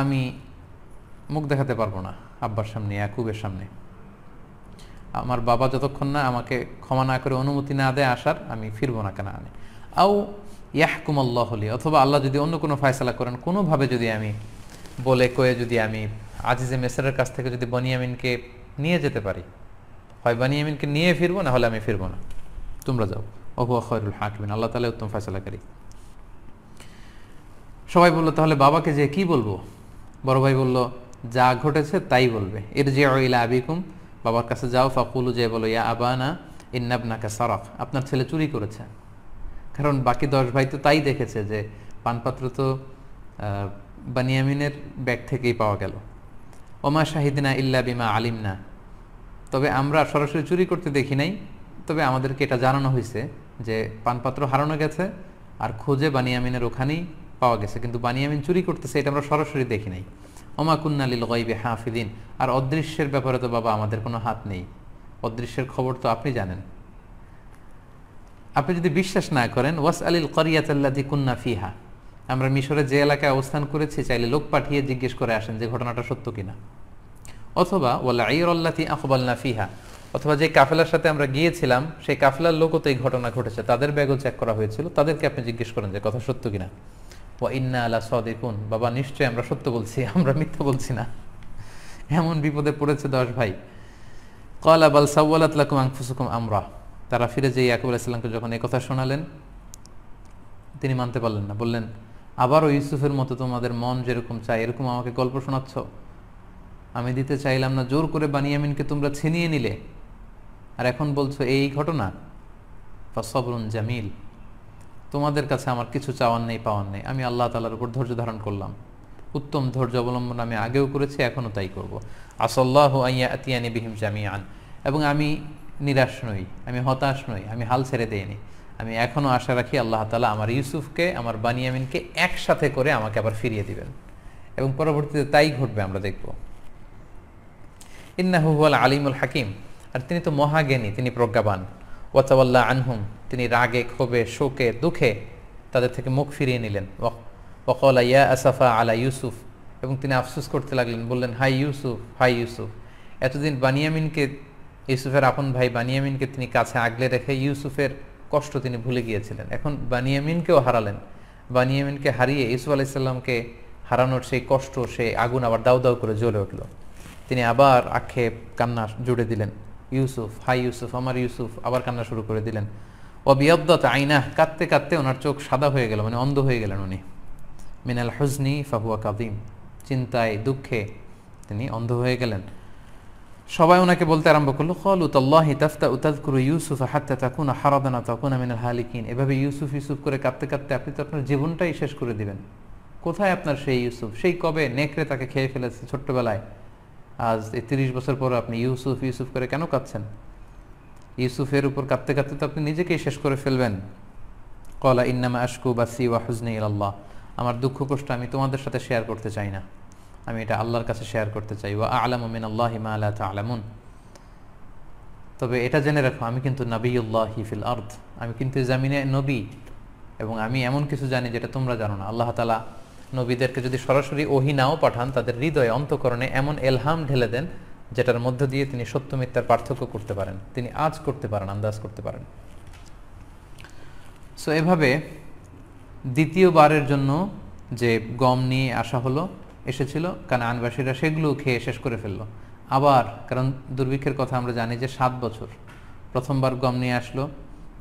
আমি মুখ দেখাতে পারবো না আব্বার সামনে ইয়াকুবের সামনে আমার বাবা যতক্ষণ না আমাকে ক্ষমা না করে অনুমতি না দেয় আসার আমি ফিরবো না কেন আনে আও ইয়াহকুম আল্লাহ হলি অথবা আল্লাহ যদি অন্য কোনো ফায়সালা করেন কোনোভাবে যদি আমি বলে কয়ে যদি আমি আজিজে মেসরের কাছ থেকে যদি বনিয়ামিনকে নিয়ে যেতে পারি হয় বনিয়ামিনকে নিয়ে ফিরবো না হলে আমি ফিরবো না তোমরা যাও অবু খয়রুল হাকিমিন আল্লাহ তালে উত্তম করি সবাই বললো তাহলে বাবাকে যে কি বলবো বড় ভাই বলল যা ঘটেছে তাই বলবে এর যে ইলা আবিকুম বাবার কাছে যাও ফাকুলু যে বলো ইয়া আবানা ইন্নাবনাকে সরফ আপনার ছেলে চুরি করেছে কারণ বাকি দশ ভাই তো তাই দেখেছে যে পানপাত্র তো বানিয়ামিনের ব্যাগ থেকেই পাওয়া গেল ওমা শাহিদিনা ইল্লা বিমা আলিমনা তবে আমরা সরাসরি চুরি করতে দেখি নাই তবে আমাদেরকে এটা জানানো হয়েছে যে পানপাত্র হারানো গেছে আর খোঁজে বানিয়ামিনের ওখানেই পাওয়া গেছে কিন্তু বানিয়ামিন চুরি করতেছে এটা আমরা সরাসরি দেখি নাই ওমা ওমাকুন্নালিল গাইবে হাফিদিন আর অদৃশ্যের ব্যাপারে তো বাবা আমাদের কোনো হাত নেই অদৃশ্যের খবর তো আপনি জানেন আপনি যদি বিশ্বাস না করেন ওয়াস আলিল করিয়াতাল্লাদি কুন্না ফিহা আমরা মিশরে যে এলাকায় অবস্থান করেছি চাইলে লোক পাঠিয়ে জিজ্ঞেস করে আসেন যে ঘটনাটা সত্য কিনা অথবা ওয়াল্লা আইরল্লাতি আকবাল্লা ফিহা অথবা যে কাফেলার সাথে আমরা গিয়েছিলাম সেই কাফেলার লোকও তো এই ঘটনা ঘটেছে তাদের ব্যাগও চেক করা হয়েছিল তাদেরকে আপনি জিজ্ঞেস করেন যে কথা সত্য কিনা ইন্না আলা সদেকুন বাবা নিশ্চয় আমরা সত্য বলছি আমরা মিথ্যা বলছি না এমন বিপদে পড়েছে দশ ভাই কলা বাল সাউলাতলাকুম আংফুসুকুম আমরা তারা ফিরে যেয়ে ইয়াকুব আলাইসাল্লামকে যখন একথা কথা শোনালেন তিনি মানতে পারলেন না বললেন আবারও ইউসুফের মতো তোমাদের মন যেরকম চায় এরকম আমাকে গল্প শোনাচ্ছ আমি দিতে চাইলাম না জোর করে বানিয়ামিনকে তোমরা ছিনিয়ে নিলে আর এখন বলছো এই ঘটনা সবরুন জামিল তোমাদের কাছে আমার কিছু চাওয়ার নেই পাওয়ার নেই আমি আল্লাহ তালার উপর ধৈর্য ধারণ করলাম উত্তম ধৈর্য অবলম্বন আমি আগেও করেছি এখনও তাই করবো আসল্লাহ আইয়া আতিয়ানি বিহিম জামিয়ান এবং আমি নিরাশ নই আমি হতাশ নই আমি হাল ছেড়ে দেইনি আমি এখনও আশা রাখি আল্লাহ তালা আমার ইউসুফকে আমার বানিয়ামিনকে একসাথে করে আমাকে আবার ফিরিয়ে দিবেন এবং পরবর্তীতে তাই ঘটবে আমরা দেখব ইন্নাহুয়াল আলিমুল হাকিম আর তিনি তো মহাজ্ঞানী তিনি প্রজ্ঞাবান ওয়াতাওয়াল্লা আনহুম তিনি রাগে ক্ষোভে শোকে দুঃখে তাদের থেকে মুখ ফিরিয়ে নিলেন ওকলা ইয়া আসাফা আলা ইউসুফ এবং তিনি আফসুস করতে লাগলেন বললেন হাই ইউসুফ হাই ইউসুফ এতদিন বানিয়ামিনকে ইউসুফের আপন ভাই বানিয়ামিনকে তিনি কাছে আগলে রেখে ইউসুফের কষ্ট তিনি ভুলে গিয়েছিলেন এখন বানিয়ামিনকেও হারালেন বানিয়ামিনকে হারিয়ে ইউসুফ আলাইসাল্লামকে হারানোর সেই কষ্ট সেই আগুন আবার দাউ দাউ করে জ্বলে উঠল তিনি আবার আক্ষেপ কান্নার জুড়ে দিলেন ইউসুফ হাই ইউসুফ আমার ইউসুফ আবার কান্না শুরু করে দিলেন অবিয়দ্দত আইনা কাঁদতে কাঁদতে ওনার চোখ সাদা হয়ে গেল মানে অন্ধ হয়ে গেলেন উনি মিনাল হজনি ফাহুয়া কাদিম চিন্তায় দুঃখে তিনি অন্ধ হয়ে গেলেন সবাই ওনাকে বলতে আরম্ভ করলো কলু তল্লাহি তাফতা করু ইউসুফ হাত্তা তাকুন হারাদানা তাকুন আমিনাল হালিকিন এভাবে ইউসুফ ইউসুফ করে কাঁদতে কাঁদতে আপনি তো আপনার জীবনটাই শেষ করে দিবেন কোথায় আপনার সেই ইউসুফ সেই কবে নেকড়ে তাকে খেয়ে ফেলেছে ছোট্টবেলায় আজ এই তিরিশ বছর পর আপনি ইউসুফ ইউসুফ করে কেন কাঁদছেন ইউসুফের উপর কাঁদতে কাঁদতে তো আপনি নিজেকেই শেষ করে ফেলবেন কলা ইন্নামা আশকু বা সি ওয়া হুজনে আল্লাহ আমার দুঃখ কষ্ট আমি তোমাদের সাথে শেয়ার করতে চাই না আমি এটা আল্লাহর কাছে শেয়ার করতে চাই ওয়া আলাম মিন আল্লাহ আলা আলামুন তবে এটা জেনে রাখো আমি কিন্তু নবীউল্লাহ হিফিল আর্থ আমি কিন্তু জামিনে নবী এবং আমি এমন কিছু জানি যেটা তোমরা জানো না আল্লাহ তালা নবীদেরকে যদি সরাসরি ওহি নাও পাঠান তাদের হৃদয়ে অন্তকরণে এমন এলহাম ঢেলে দেন যেটার মধ্য দিয়ে তিনি সত্য মিথ্যার পার্থক্য করতে পারেন তিনি আজ করতে পারেন আন্দাজ করতে পারেন সো এভাবে দ্বিতীয়বারের জন্য যে গম নিয়ে আসা হলো এসেছিল আনবাসীরা সেগুলো খেয়ে শেষ করে ফেললো আবার কারণ দুর্ভিক্ষের কথা আমরা জানি যে সাত বছর প্রথমবার গম নিয়ে আসলো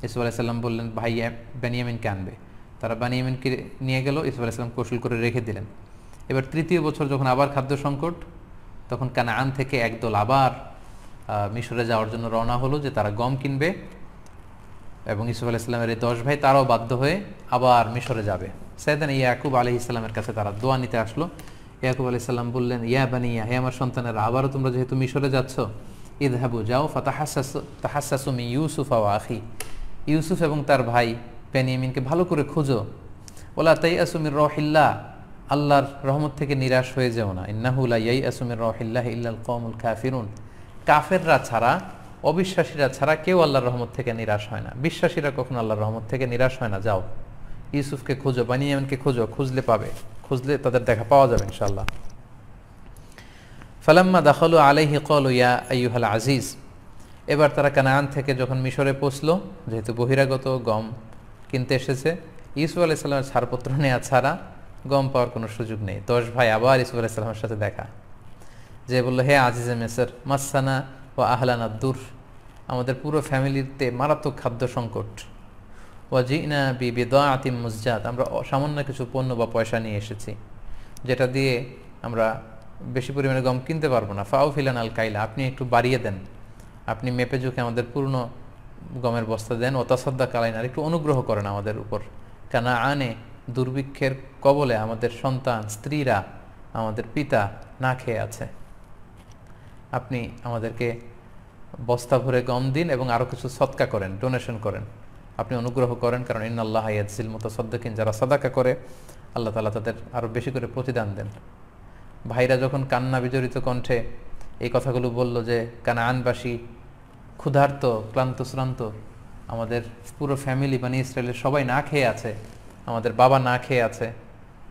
ইসু আলাইসাল্লাম বললেন ভাই ব্যানিয়ামিনকে আনবে তারা বানি ইমিনকে নিয়ে গেল ইসুফ আলাইসলাম কৌশল করে রেখে দিলেন এবার তৃতীয় বছর যখন আবার খাদ্য সংকট তখন কানাআন থেকে একদল আবার মিশরে যাওয়ার জন্য রওনা হলো যে তারা গম কিনবে এবং ইসুফ আলাইসলামের এই দশ ভাই তারাও বাধ্য হয়ে আবার মিশরে যাবে সাইদান ইয়াকুব আলি ইসলামের কাছে তারা দোয়া নিতে আসলো ইয়াকুব আলি ইসলাম বললেন ইয়া বানিয়া হে আমার সন্তানেরা আবারও তোমরা যেহেতু মিশরে যাচ্ছ হাবু যাও তাহাসাসুমি ইউসুফ আওয়া আখি ইউসুফ এবং তার ভাই বেনিয়ামিনকে ভালো করে খুঁজো ওলা তাই আসুমির রহিল্লা আল্লাহর রহমত থেকে নিরাশ হয়ে যাও না ইন্নাহুলা ইয়াই আসুমির রহিল্লাহ ইল্লাল কমুল কাফিরুন কাফেররা ছাড়া অবিশ্বাসীরা ছাড়া কেউ আল্লাহর রহমত থেকে নিরাশ হয় না বিশ্বাসীরা কখনো আল্লাহর রহমত থেকে নিরাশ হয় না যাও ইউসুফকে খুঁজো বানিয়ামিনকে খুঁজো খুঁজলে পাবে খুঁজলে তাদের দেখা পাওয়া যাবে ইনশাল্লাহ ফালাম্মা দাখলু আলহি কল ইয়া আইহাল আজিজ এবার তারা কানায়ান থেকে যখন মিশরে পৌঁছল যেহেতু বহিরাগত গম কিনতে এসেছে আলাহ ইসলামের ছাড়পত্র নেওয়া ছাড়া গম পাওয়ার কোনো সুযোগ নেই দশ ভাই আবার আলাহ ইসলামের সাথে দেখা যে বললো হে আজিজে মেসের মাসানা ও আহলানা দূর আমাদের পুরো ফ্যামিলিতে মারাত্মক খাদ্য সংকট ওয়াজিনা বি বিদা আতিম মুজাদ আমরা সামান্য কিছু পণ্য বা পয়সা নিয়ে এসেছি যেটা দিয়ে আমরা বেশি পরিমাণে গম কিনতে পারবো না ফাও ফিলান আল কাইলা আপনি একটু বাড়িয়ে দেন আপনি মেপে ঝুঁকে আমাদের পূর্ণ গমের বস্তা দেন ও ওতাসদ্দা কালাইন আর একটু অনুগ্রহ করেন আমাদের উপর কানা আনে দুর্ভিক্ষের কবলে আমাদের সন্তান স্ত্রীরা আমাদের পিতা না খেয়ে আছে আপনি আমাদেরকে বস্তা ভরে গম দিন এবং আরও কিছু সৎকা করেন ডোনেশন করেন আপনি অনুগ্রহ করেন কারণ আল্লাহ ইয়াজিল মতো সদ্দিন যারা সদাকা করে আল্লাহ তালা তাদের আরও বেশি করে প্রতিদান দেন ভাইরা যখন কান্না বিজড়িত কণ্ঠে এই কথাগুলো বলল যে কানা আনবাসী ক্ষুধার্ত ক্লান্ত শ্রান্ত আমাদের পুরো ফ্যামিলি মানে ইসরায়েলের সবাই না খেয়ে আছে আমাদের বাবা না খেয়ে আছে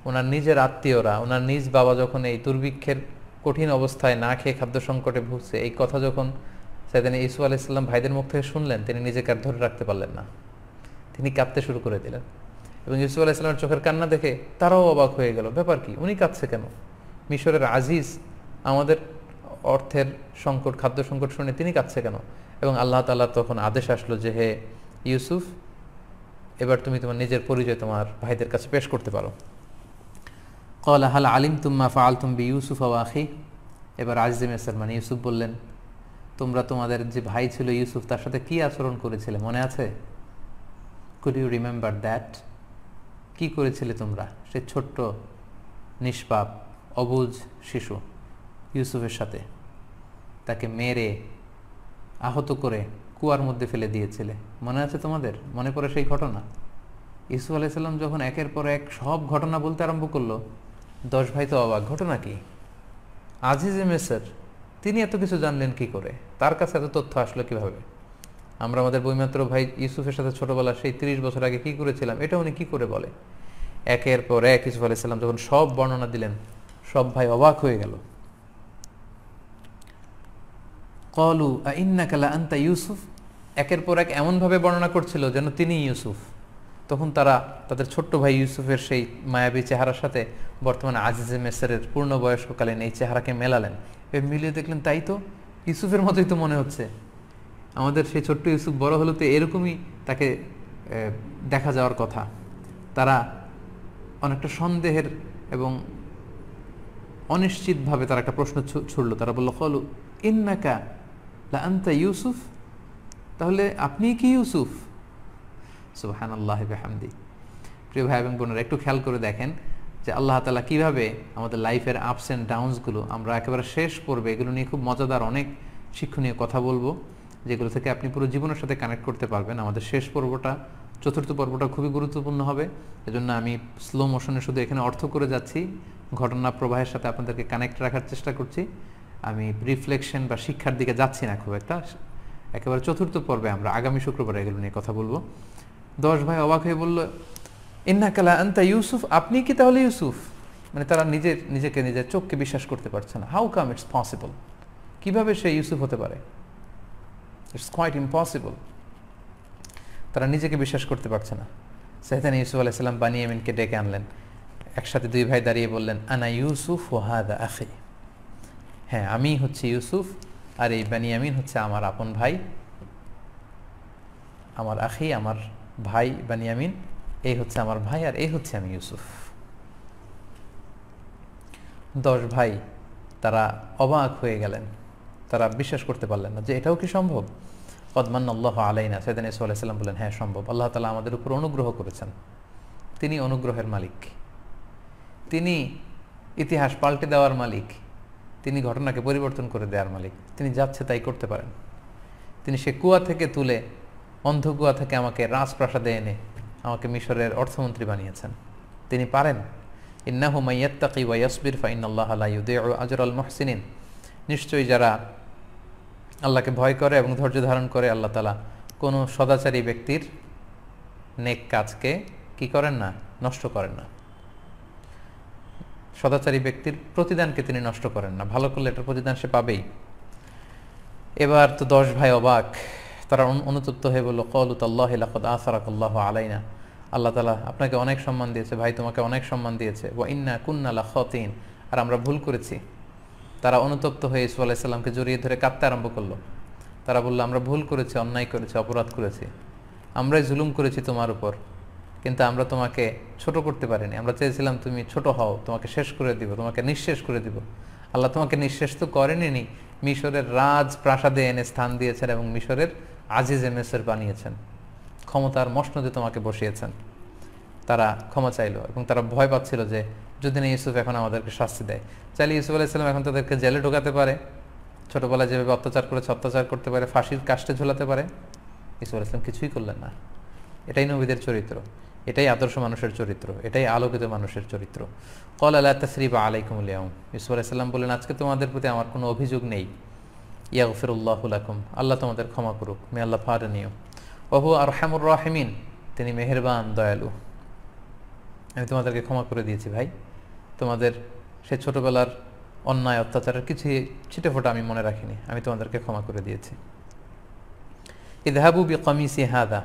ওনার নিজের আত্মীয়রা ওনার নিজ বাবা যখন এই দুর্ভিক্ষের কঠিন অবস্থায় না খেয়ে খাদ্য সংকটে ভুগছে এই কথা যখন সেদিন ইসু আলাইসাল্লাম ভাইদের মুখ থেকে শুনলেন তিনি নিজেকে আর ধরে রাখতে পারলেন না তিনি কাঁদতে শুরু করে দিলেন এবং ইসু আলাইসাল্লামের চোখের কান্না দেখে তারাও অবাক হয়ে গেল ব্যাপার কি উনি কাঁদছে কেন মিশরের আজিজ আমাদের অর্থের সংকট খাদ্য সংকট শুনে তিনি কাঁদছে কেন এবং আল্লাহ তালা তখন আদেশ আসলো যে হে ইউসুফ এবার তুমি তোমার নিজের পরিচয় তোমার ভাইদের কাছে পেশ করতে পারো কল হাল আলিম তুম্মা ফা আল তুম্বি ইউসুফ আখি এবার আজিম মানে ইউসুফ বললেন তোমরা তোমাদের যে ভাই ছিল ইউসুফ তার সাথে কি আচরণ করেছিলে মনে আছে কুড ইউ রিমেম্বার দ্যাট কি করেছিলে তোমরা সে ছোট্ট নিষ্পাপ অবুজ শিশু ইউসুফের সাথে তাকে মেরে আহত করে কুয়ার মধ্যে ফেলে দিয়েছিলে মনে আছে তোমাদের মনে পড়ে সেই ঘটনা ইসু আলাইসাল্লাম যখন একের পর এক সব ঘটনা বলতে আরম্ভ করলো দশ ভাই তো অবাক ঘটনা কি আজিজে মেসার তিনি এত কিছু জানলেন কি করে তার কাছে এত তথ্য আসলো কিভাবে আমরা আমাদের বইমাত্র ভাই ইউসুফের সাথে ছোটবেলা সেই তিরিশ বছর আগে কি করেছিলাম এটা উনি কি করে বলে একের পর এক ইসুফ আলাইসাল্লাম যখন সব বর্ণনা দিলেন সব ভাই অবাক হয়ে গেল কলু আইন্নাকালা আন্তা ইউসুফ একের পর এক এমনভাবে বর্ণনা করছিল যেন তিনি ইউসুফ তখন তারা তাদের ছোট্ট ভাই ইউসুফের সেই মায়াবী চেহারার সাথে বর্তমানে আজিজে মেসারের বয়স্ককালীন এই চেহারাকে মেলালেন এ মিলিয়ে দেখলেন তাই তো ইউসুফের মতোই তো মনে হচ্ছে আমাদের সেই ছোট্ট ইউসুফ বড় হলো তো এরকমই তাকে দেখা যাওয়ার কথা তারা অনেকটা সন্দেহের এবং অনিশ্চিতভাবে তারা একটা প্রশ্ন ছুড়লো তারা বলল কলু ইন্নাকা লা আন্তা ইউসুফ তাহলে আপনি কি ইউসুফ সুহান আল্লাহ হামদি প্রিয় ভাই এবং বোনেরা একটু খেয়াল করে দেখেন যে আল্লাহ তালা কীভাবে আমাদের লাইফের আপস অ্যান্ড ডাউনসগুলো আমরা একেবারে শেষ করবে এগুলো নিয়ে খুব মজাদার অনেক শিক্ষণীয় কথা বলবো যেগুলো থেকে আপনি পুরো জীবনের সাথে কানেক্ট করতে পারবেন আমাদের শেষ পর্বটা চতুর্থ পর্বটা খুবই গুরুত্বপূর্ণ হবে এজন্য আমি স্লো মোশনে শুধু এখানে অর্থ করে যাচ্ছি ঘটনা প্রবাহের সাথে আপনাদেরকে কানেক্ট রাখার চেষ্টা করছি আমি রিফ্লেকশন বা শিক্ষার দিকে যাচ্ছি না খুব একটা একেবারে চতুর্থ পর্বে আমরা আগামী শুক্রবার এগুলো নিয়ে কথা বলবো দশ ভাই অবাক হয়ে বললো ইন্নাকালা আন্তা ইউসুফ আপনি কি তাহলে ইউসুফ মানে তারা নিজের নিজেকে নিজের চোখকে বিশ্বাস করতে পারছে না হাউ কাম ইটস পসিবল কিভাবে সে ইউসুফ হতে পারে ইটস কোয়াইট ইম্পসিবল তারা নিজেকে বিশ্বাস করতে পারছে না সেহেতানি ইউসুফ আলাইসাল্লাম মিনকে ডেকে আনলেন একসাথে দুই ভাই দাঁড়িয়ে বললেন আনা ইউসুফ ওহাদা আখি হ্যাঁ আমি হচ্ছে ইউসুফ আর এই বানিয়ামিন হচ্ছে আমার আপন ভাই আমার আখি আমার ভাই বানিয়ামিন এই হচ্ছে আমার ভাই আর এই হচ্ছে আমি ইউসুফ দশ ভাই তারা অবাক হয়ে গেলেন তারা বিশ্বাস করতে পারলেন না যে এটাও কি সম্ভব কদমান আল্লাহ আলাইনা সৈদান ইসু আলাইসাল্লাম বললেন হ্যাঁ সম্ভব আল্লাহ তালা আমাদের উপর অনুগ্রহ করেছেন তিনি অনুগ্রহের মালিক তিনি ইতিহাস পাল্টে দেওয়ার মালিক তিনি ঘটনাকে পরিবর্তন করে দেওয়ার মালিক তিনি যাচ্ছে তাই করতে পারেন তিনি সে কুয়া থেকে তুলে অন্ধ কুয়া থেকে আমাকে রাজপ্রাসাদে এনে আমাকে মিশরের অর্থমন্ত্রী বানিয়েছেন তিনি পারেন ইন্নাহু মাইয়াত্তাকি ওয়া ইয়াসবির ফা ইন্নাল্লাহ লা ইউদিউ নিশ্চয়ই যারা আল্লাহকে ভয় করে এবং ধৈর্য ধারণ করে আল্লাহ তালা কোনো সদাচারী ব্যক্তির নেক কাজকে কি করেন না নষ্ট করেন না সদাচারী ব্যক্তির প্রতিদানকে তিনি নষ্ট করেন না ভালো করলে এটার প্রতিদান সে পাবেই এবার তো দশ ভাই অবাক তারা অনুতপ্ত হয়ে বলল কলুত আল্লাহ লাকদ আসারাকল্লাহ আলাইনা আল্লাহ তালা আপনাকে অনেক সম্মান দিয়েছে ভাই তোমাকে অনেক সম্মান দিয়েছে ও ইন্না কুন্নালা খতিন আর আমরা ভুল করেছি তারা অনুতপ্ত হয়ে ইসু আলাইসাল্লামকে জড়িয়ে ধরে কাঁদতে আরম্ভ করলো তারা বলল আমরা ভুল করেছি অন্যায় করেছি অপরাধ করেছি আমরাই জুলুম করেছি তোমার উপর কিন্তু আমরা তোমাকে ছোট করতে পারিনি আমরা চেয়েছিলাম তুমি ছোট হও তোমাকে শেষ করে দিব তোমাকে নিঃশেষ করে দিব আল্লাহ তোমাকে নিঃশেষ তো করেনি মিশরের রাজ প্রাসাদে এনে স্থান দিয়েছেন এবং মিশরের আজিজ এমএসের বানিয়েছেন ক্ষমতার মশনদে তোমাকে বসিয়েছেন তারা ক্ষমা চাইল এবং তারা ভয় পাচ্ছিল যে যদি না ইউসুফ এখন আমাদেরকে শাস্তি দেয় চাইলে ইউসুফ আলাইসালাম এখন তাদেরকে জেলে ঢোকাতে পারে ছোটোবেলায় যেভাবে অত্যাচার করেছে অত্যাচার করতে পারে ফাঁসির কাস্টে ঝোলাতে পারে ইসুফ আলাইসলাম কিছুই করলেন না এটাই নবীদের চরিত্র এটাই আদর্শ মানুষের চরিত্র এটাই আলোকিত মানুষের চরিত্র কল আল্লাহ তসরিবা আলাইকুমুল ইয়ম ইসু আলাইসাল্লাম বললেন আজকে তোমাদের প্রতি আমার কোনো অভিযোগ নেই ইয়া গফিরুল্লাহুলাকুম আল্লাহ তোমাদের ক্ষমা করুক মে আল্লাহ ফারনীয় ওহু আরহামুর রাহমিন তিনি মেহেরবান দয়ালু আমি তোমাদেরকে ক্ষমা করে দিয়েছি ভাই তোমাদের সে ছোটোবেলার অন্যায় অত্যাচারের কিছু ছিটে ফোটা আমি মনে রাখিনি আমি তোমাদেরকে ক্ষমা করে দিয়েছি হাবু বি কমিসি হাদা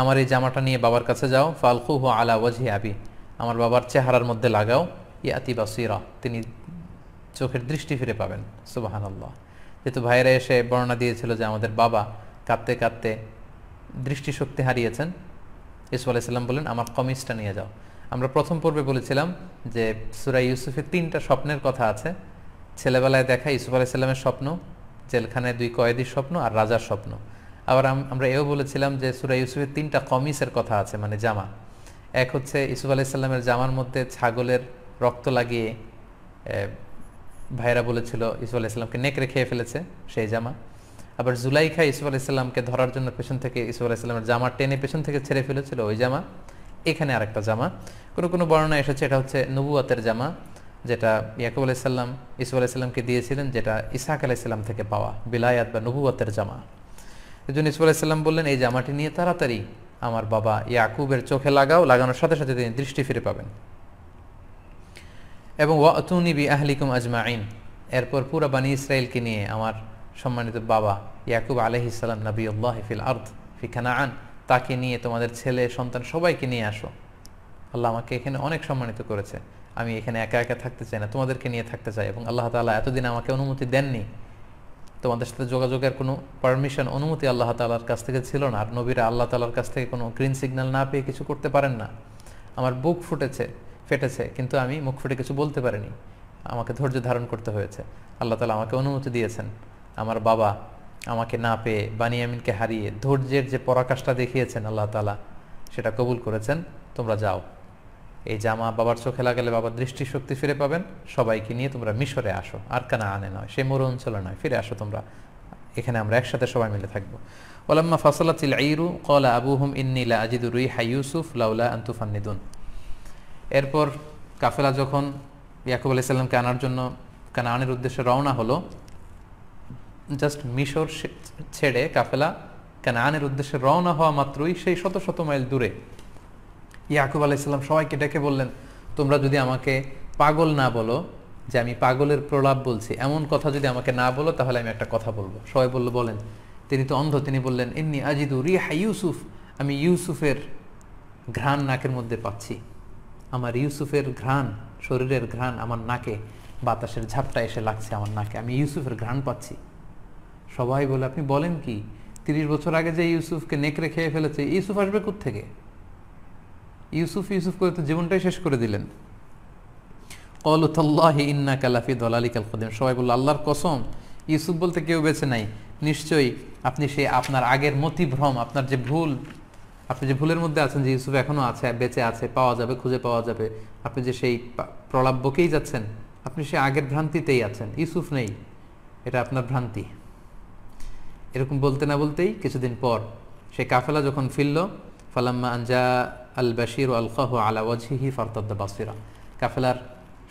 আমার এই জামাটা নিয়ে বাবার কাছে যাও ফালকু হু আলা ওয়াজি আবি আমার বাবার চেহারার মধ্যে লাগাও ইয়াতি বাসিরা তিনি চোখের দৃষ্টি ফিরে পাবেন সুবাহান আল্লাহ যেহেতু ভাইয়েরা এসে বর্ণনা দিয়েছিল যে আমাদের বাবা কাঁদতে কাঁদতে দৃষ্টিশক্তি হারিয়েছেন ইসু আলাইসাল্লাম বলেন আমার কমিজটা নিয়ে যাও আমরা প্রথম পর্বে বলেছিলাম যে সুরাই ইউসুফের তিনটা স্বপ্নের কথা আছে ছেলেবেলায় দেখা ইসুফ আলাইসাল্লামের স্বপ্ন জেলখানায় দুই কয়েদির স্বপ্ন আর রাজার স্বপ্ন আবার আমরা এও বলেছিলাম যে সুরা ইউসুফের তিনটা কমিসের কথা আছে মানে জামা এক হচ্ছে ইসুফ আলাইসাল্লামের জামার মধ্যে ছাগলের রক্ত লাগিয়ে ভাইরা বলেছিল ইসুফ আলাইসাল্লামকে নেকড়ে খেয়ে ফেলেছে সেই জামা আবার জুলাইখা ইসুফ আলাইসাল্লামকে ধরার জন্য পেছন থেকে ইসুফ আলাইসাল্লামের জামা টেনে পেছন থেকে ছেড়ে ফেলেছিল ওই জামা এখানে আরেকটা জামা কোনো কোনো বর্ণনা এসেছে এটা হচ্ছে নবুয়াতের জামা যেটা ইয়াকুব আলাইসাল্লাম ইসুফ আলাইসাল্লামকে দিয়েছিলেন যেটা ইসাক আলাইসাল্লাম থেকে পাওয়া বিলায়াত বা নবুয়াতের জামা এজন্য ইসুফ বললেন এই জামাটি নিয়ে তাড়াতাড়ি আমার বাবা ইয়াকুবের চোখে লাগাও লাগানোর সাথে সাথে তিনি দৃষ্টি ফিরে পাবেন এবং ওয়াতুনিবি আহলিকুম আজমা আইন এরপর পুরো বানি ইসরায়েলকে নিয়ে আমার সম্মানিত বাবা ইয়াকুব আলহিসাল্লাম নবী আল্লাহ ফিল আর্থ ফিখানা আন তাকে নিয়ে তোমাদের ছেলে সন্তান সবাইকে নিয়ে আসো আল্লাহ আমাকে এখানে অনেক সম্মানিত করেছে আমি এখানে একা একা থাকতে চাই না তোমাদেরকে নিয়ে থাকতে চাই এবং আল্লাহ তালা এতদিন আমাকে অনুমতি দেননি তোমাদের সাথে যোগাযোগের কোনো পারমিশন অনুমতি আল্লাহ তালার কাছ থেকে ছিল না আর নবীরা আল্লাহ তালার কাছ থেকে কোনো গ্রিন সিগন্যাল না পেয়ে কিছু করতে পারেন না আমার বুক ফুটেছে ফেটেছে কিন্তু আমি মুখ ফুটে কিছু বলতে পারিনি আমাকে ধৈর্য ধারণ করতে হয়েছে আল্লাহ তালা আমাকে অনুমতি দিয়েছেন আমার বাবা আমাকে না পেয়ে বানিয়ামিনকে হারিয়ে ধৈর্যের যে পরাকাশটা দেখিয়েছেন আল্লাহ তালা সেটা কবুল করেছেন তোমরা যাও এই জামা বাবার চোখে লাগালে বাবার দৃষ্টিশক্তি ফিরে পাবেন সবাইকে নিয়ে তোমরা মিশরে আসো আর কানা আনে নয় সে মরু অঞ্চলে নয় ফিরে আসো তোমরা এখানে আমরা একসাথে সবাই মিলে থাকবো ওলাম্মা ফাসলাতিল আইরু কলা হুম ইন্নিলা আজিদুর হাই ইউসুফ লাউলা আন্তুফান্নিদুন এরপর কাফেলা যখন ইয়াকুব আলি সাল্লামকে আনার জন্য আনের উদ্দেশ্যে রওনা হলো জাস্ট মিশর ছেড়ে কাফেলা আনের উদ্দেশ্যে রওনা হওয়া মাত্রই সেই শত শত মাইল দূরে ইয়াকুব আলাইসাল্লাম সবাইকে ডেকে বললেন তোমরা যদি আমাকে পাগল না বলো যে আমি পাগলের প্রলাপ বলছি এমন কথা যদি আমাকে না বলো তাহলে আমি একটা কথা বলবো সবাই বললো বলেন তিনি তো অন্ধ তিনি বললেন এমনি আজিদু রিহা ইউসুফ আমি ইউসুফের ঘ্রাণ নাকের মধ্যে পাচ্ছি আমার ইউসুফের ঘ্রাণ শরীরের ঘ্রাণ আমার নাকে বাতাসের ঝাপটা এসে লাগছে আমার নাকে আমি ইউসুফের ঘ্রাণ পাচ্ছি সবাই বলে আপনি বলেন কি তিরিশ বছর আগে যে ইউসুফকে নেকড়ে খেয়ে ফেলেছে ইউসুফ আসবে থেকে ইউসুফ ইউসুফ করে তো জীবনটাই শেষ করে দিলেন কলুতাল্লাহি ইন্না কালাফি দলালিকাল কদিম সবাই বলল আল্লাহর কসম ইউসুফ বলতে কেউ বেছে নাই নিশ্চয়ই আপনি সে আপনার আগের মতিভ্রম আপনার যে ভুল আপনি যে ভুলের মধ্যে আছেন যে ইউসুফ এখনও আছে বেঁচে আছে পাওয়া যাবে খুঁজে পাওয়া যাবে আপনি যে সেই প্রলাপ বকেই যাচ্ছেন আপনি সে আগের ভ্রান্তিতেই আছেন ইউসুফ নেই এটা আপনার ভ্রান্তি এরকম বলতে না বলতেই কিছুদিন পর সে কাফেলা যখন ফিরল ফালাম্মা আঞ্জা আল বাশির আল আলা ওয়াজহিহি ফারতাদ্দা বাসিরা কাফেলার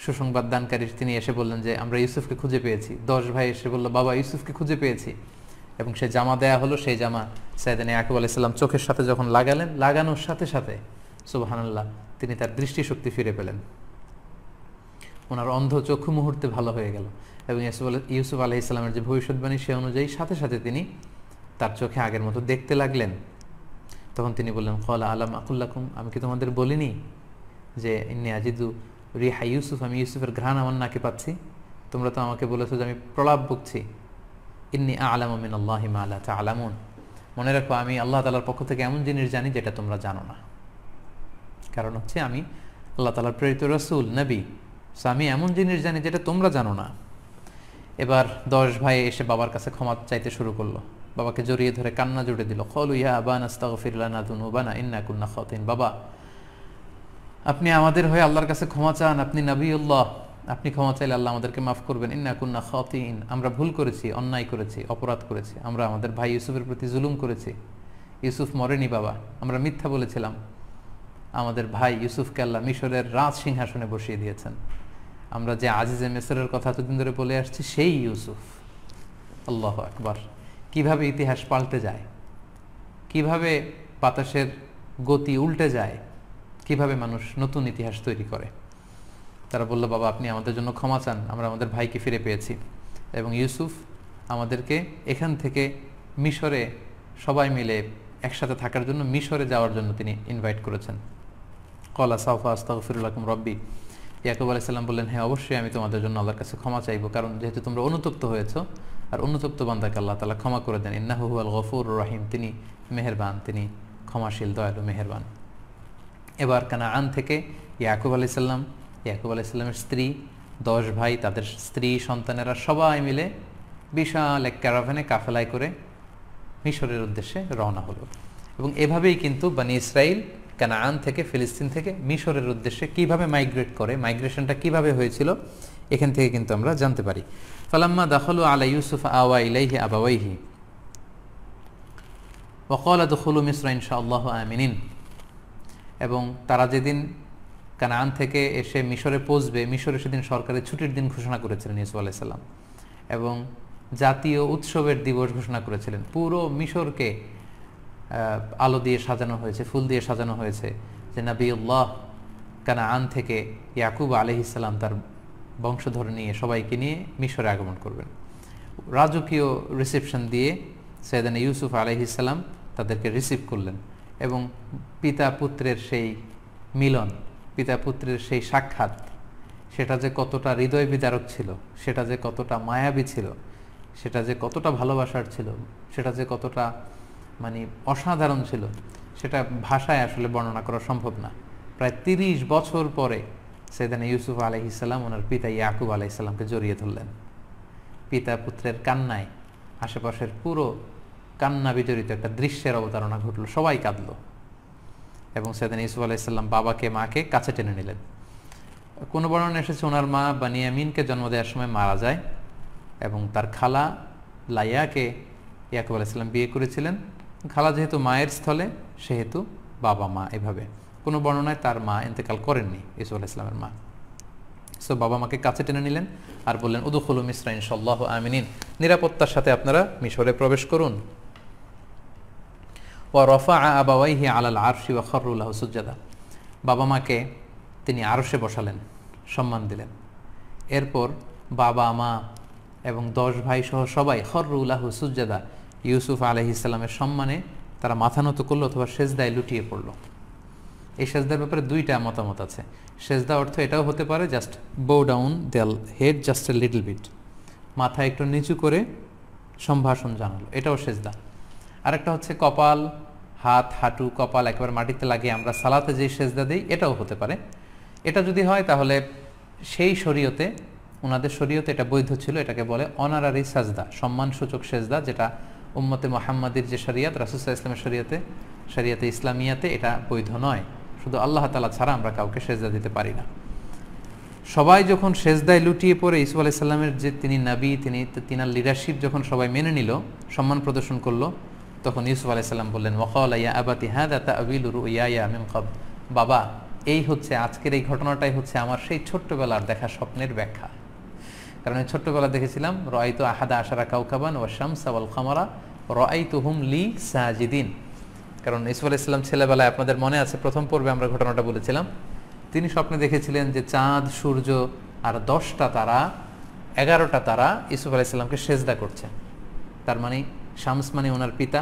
সুসংবাদ দানকারী তিনি এসে বললেন যে আমরা ইউসুফকে খুঁজে পেয়েছি দশ ভাই এসে বলল বাবা ইউসুফকে খুঁজে পেয়েছি এবং সে জামা দেয়া হলো সেই জামা সাইদানি আকিব আলাইসাল্লাম চোখের সাথে যখন লাগালেন লাগানোর সাথে সাথে সুবাহানাল্লাহ তিনি তার দৃষ্টিশক্তি ফিরে পেলেন ওনার অন্ধ চক্ষু মুহূর্তে ভালো হয়ে গেল এবং ইউসুফ আলহ যে ভবিষ্যৎবাণী সে অনুযায়ী সাথে সাথে তিনি তার চোখে আগের মতো দেখতে লাগলেন তখন তিনি বললেন কলা আলাম আকুল্লাকুম আমি কি তোমাদের বলিনি যে ইন্নি আজিদু রিহা ইউসুফ আমি ইউসুফের ঘ্রাণ আমার নাকি পাচ্ছি তোমরা তো আমাকে বলেছো যে আমি প্রলাপ বুকছি ইন্নি আলাম মিন আল্লাহ আল্লাহ তা আলামুন মনে রাখো আমি আল্লাহ তালার পক্ষ থেকে এমন জিনিস জানি যেটা তোমরা জানো না কারণ হচ্ছে আমি আল্লাহ তালার প্রেরিত রসুল নবী সো আমি এমন জিনিস জানি যেটা তোমরা জানো না এবার দশ ভাই এসে বাবার কাছে ক্ষমা চাইতে শুরু করলো বাবাকে জড়িয়ে ধরে কান্না জুড়ে দিল খল ইয়া আবান আস্তাগফিরানা বানা ইন্না কুন্না খতিন বাবা আপনি আমাদের হয়ে আল্লাহর কাছে ক্ষমা চান আপনি নাবিউল্লাহ আপনি ক্ষমা চাইলে আল্লাহ আমাদেরকে মাফ করবেন ইন্না কুন্না খতিন আমরা ভুল করেছি অন্যায় করেছি অপরাধ করেছি আমরা আমাদের ভাই ইউসুফের প্রতি জুলুম করেছি ইউসুফ মরেনি বাবা আমরা মিথ্যা বলেছিলাম আমাদের ভাই ইউসুফকে আল্লাহ মিশরের রাজ সিংহাসনে বসিয়ে দিয়েছেন আমরা যে আজিজে মেসরের কথা এতদিন ধরে বলে আসছি সেই ইউসুফ আল্লাহ আকবার কিভাবে ইতিহাস পাল্টে যায় কিভাবে বাতাসের গতি উল্টে যায় কিভাবে মানুষ নতুন ইতিহাস তৈরি করে তারা বলল বাবা আপনি আমাদের জন্য ক্ষমা চান আমরা আমাদের ভাইকে ফিরে পেয়েছি এবং ইউসুফ আমাদেরকে এখান থেকে মিশরে সবাই মিলে একসাথে থাকার জন্য মিশরে যাওয়ার জন্য তিনি ইনভাইট করেছেন কলা সাউফা আস্তাফিরুল্লাহম রব্বি ইয়াকুব আলাইসাল্লাম বললেন হ্যাঁ অবশ্যই আমি তোমাদের জন্য আল্লাহর কাছে ক্ষমা চাইবো কারণ যেহেতু তোমরা অনুতপ্ত হয়েছ আর অনুতপ্ত বান্দাকে আল্লাহ তালা ক্ষমা করে দেন ইন্নাহু আল গফুর রাহিম তিনি মেহেরবান তিনি ক্ষমাশীল দয়ালু মেহেরবান এবার আন থেকে ইয়াকুব আলাইসাল্লাম ইয়াকুব আলাইসাল্লামের স্ত্রী দশ ভাই তাদের স্ত্রী সন্তানেরা সবাই মিলে বিশাল এক ক্যারাভ্যানে কাফেলাই করে মিশরের উদ্দেশ্যে রওনা হলো এবং এভাবেই কিন্তু বানি ইসরায়েল আন থেকে ফিলিস্তিন থেকে মিশরের উদ্দেশ্যে কিভাবে মাইগ্রেট করে মাইগ্রেশনটা কিভাবে হয়েছিল এখান থেকে কিন্তু আমরা জানতে পারি فلما دخلوا على يوسف آوى إليه أبويه وقال دخلوا مصر إن شاء الله آمنين এবং তারা যেদিন কানান থেকে এসে মিশরে পৌঁছবে মিশরে সেদিন সরকারের ছুটির দিন ঘোষণা করেছিলেন ইসু আলাইসাল্লাম এবং জাতীয় উৎসবের দিবস ঘোষণা করেছিলেন পুরো মিশরকে আলো দিয়ে সাজানো হয়েছে ফুল দিয়ে সাজানো হয়েছে যে কানা আন থেকে ইয়াকুব আলহিসাল্লাম তার বংশধর নিয়ে সবাইকে নিয়ে মিশরে আগমন করবেন রাজকীয় রিসেপশন দিয়ে সৈয়দানা ইউসুফ আলহিসাল্লাম তাদেরকে রিসিভ করলেন এবং পিতা পুত্রের সেই মিলন পিতা পুত্রের সেই সাক্ষাৎ সেটা যে কতটা হৃদয় বিদারক ছিল সেটা যে কতটা মায়াবী ছিল সেটা যে কতটা ভালোবাসার ছিল সেটা যে কতটা মানে অসাধারণ ছিল সেটা ভাষায় আসলে বর্ণনা করা সম্ভব না প্রায় তিরিশ বছর পরে সেদিন ইউসুফ ইসাল্লাম ওনার পিতা ইয়াকুব আলাইসাল্লামকে জড়িয়ে ধরলেন পিতা পুত্রের কান্নায় আশেপাশের পুরো কান্না বিজড়িত একটা দৃশ্যের অবতারণা ঘটল সবাই কাঁদল এবং সেদিন আলহ আলাইসাল্লাম বাবাকে মাকে কাছে টেনে নিলেন কোনো বর্ণনা এসেছে ওনার মা বানিয়ামিনকে জন্ম দেওয়ার সময় মারা যায় এবং তার খালা লাইয়াকে ইয়াকুব আলাইসাল্লাম বিয়ে করেছিলেন খালা যেহেতু মায়ের স্থলে সেহেতু বাবা মা এভাবে কোনো বর্ণনায় তার মা ইন্তেকাল করেননি ইসু আল্লাহ ইসলামের মা সো বাবা মাকে কাছে টেনে নিলেন আর বললেন উদুখুল মিশ্রা ইনশাল্লাহ আমিনিন নিরাপত্তার সাথে আপনারা মিশরে প্রবেশ করুন ও রফা আবাওয়াইহি আলাল আর শিবা খরুল্লাহ সুজাদা বাবা মাকে তিনি আরশে বসালেন সম্মান দিলেন এরপর বাবা মা এবং দশ ভাই সহ সবাই খররুল্লাহ সুজাদা ইউসুফ আলহিসাল্লামের সম্মানে তারা মাথা নত করলো অথবা শেষদায় লুটিয়ে পড়লো এই সেজদার ব্যাপারে দুইটা মতামত আছে সেজদা অর্থ এটাও হতে পারে just bow down the head just a little bit মাথা একটু নিচু করে সম্ভাষণ জানালো এটাও সেজদা আরেকটা হচ্ছে কপাল হাত হাঁটু কপাল একেবারে মাটিতে লাগিয়ে আমরা সালাতে যেই সেজদা দিই এটাও হতে পারে এটা যদি হয় তাহলে সেই শরীয়তে ওনাদের শরীয়তে এটা বৈধ ছিল এটাকে বলে অনারারি সাজদা সম্মানসূচক সেজদা যেটা উম্মতে মোহাম্মদের যে শরিয়াত রাসুসা ইসলামের শরীয়তে শরিয়াতে ইসলামিয়াতে এটা বৈধ নয় শুধু আল্লাহ তালা ছাড়া আমরা কাউকে সেজদা দিতে পারি না সবাই যখন সেজদায় লুটিয়ে পড়ে ইসু আলাইসাল্লামের যে তিনি নাবি তিনি তিনার লিডারশিপ যখন সবাই মেনে নিল সম্মান প্রদর্শন করলো তখন ইউসুফ আলাইসাল্লাম বললেন ওয়াকাল ইয়া আবাতি হ্যাঁ দাতা আবিল ইয়া ইয়া মিম কব বাবা এই হচ্ছে আজকের এই ঘটনাটাই হচ্ছে আমার সেই ছোট্টবেলার দেখা স্বপ্নের ব্যাখ্যা কারণ ছোট্টবেলা দেখেছিলাম রয়তো আহাদা আশারা কাউকাবান ও শামসাওয়াল খামারা রয়তো হুম লি সাহাজিদিন কারণ ইসুফ আলাহ ইসলাম ছেলেবেলায় আপনাদের মনে আছে প্রথম পর্বে আমরা ঘটনাটা বলেছিলাম তিনি স্বপ্নে দেখেছিলেন যে চাঁদ সূর্য আর দশটা তারা এগারোটা তারা ইসুফ আলাহ ইসলামকে সেজদা করছে তার মানে শামস মানে ওনার পিতা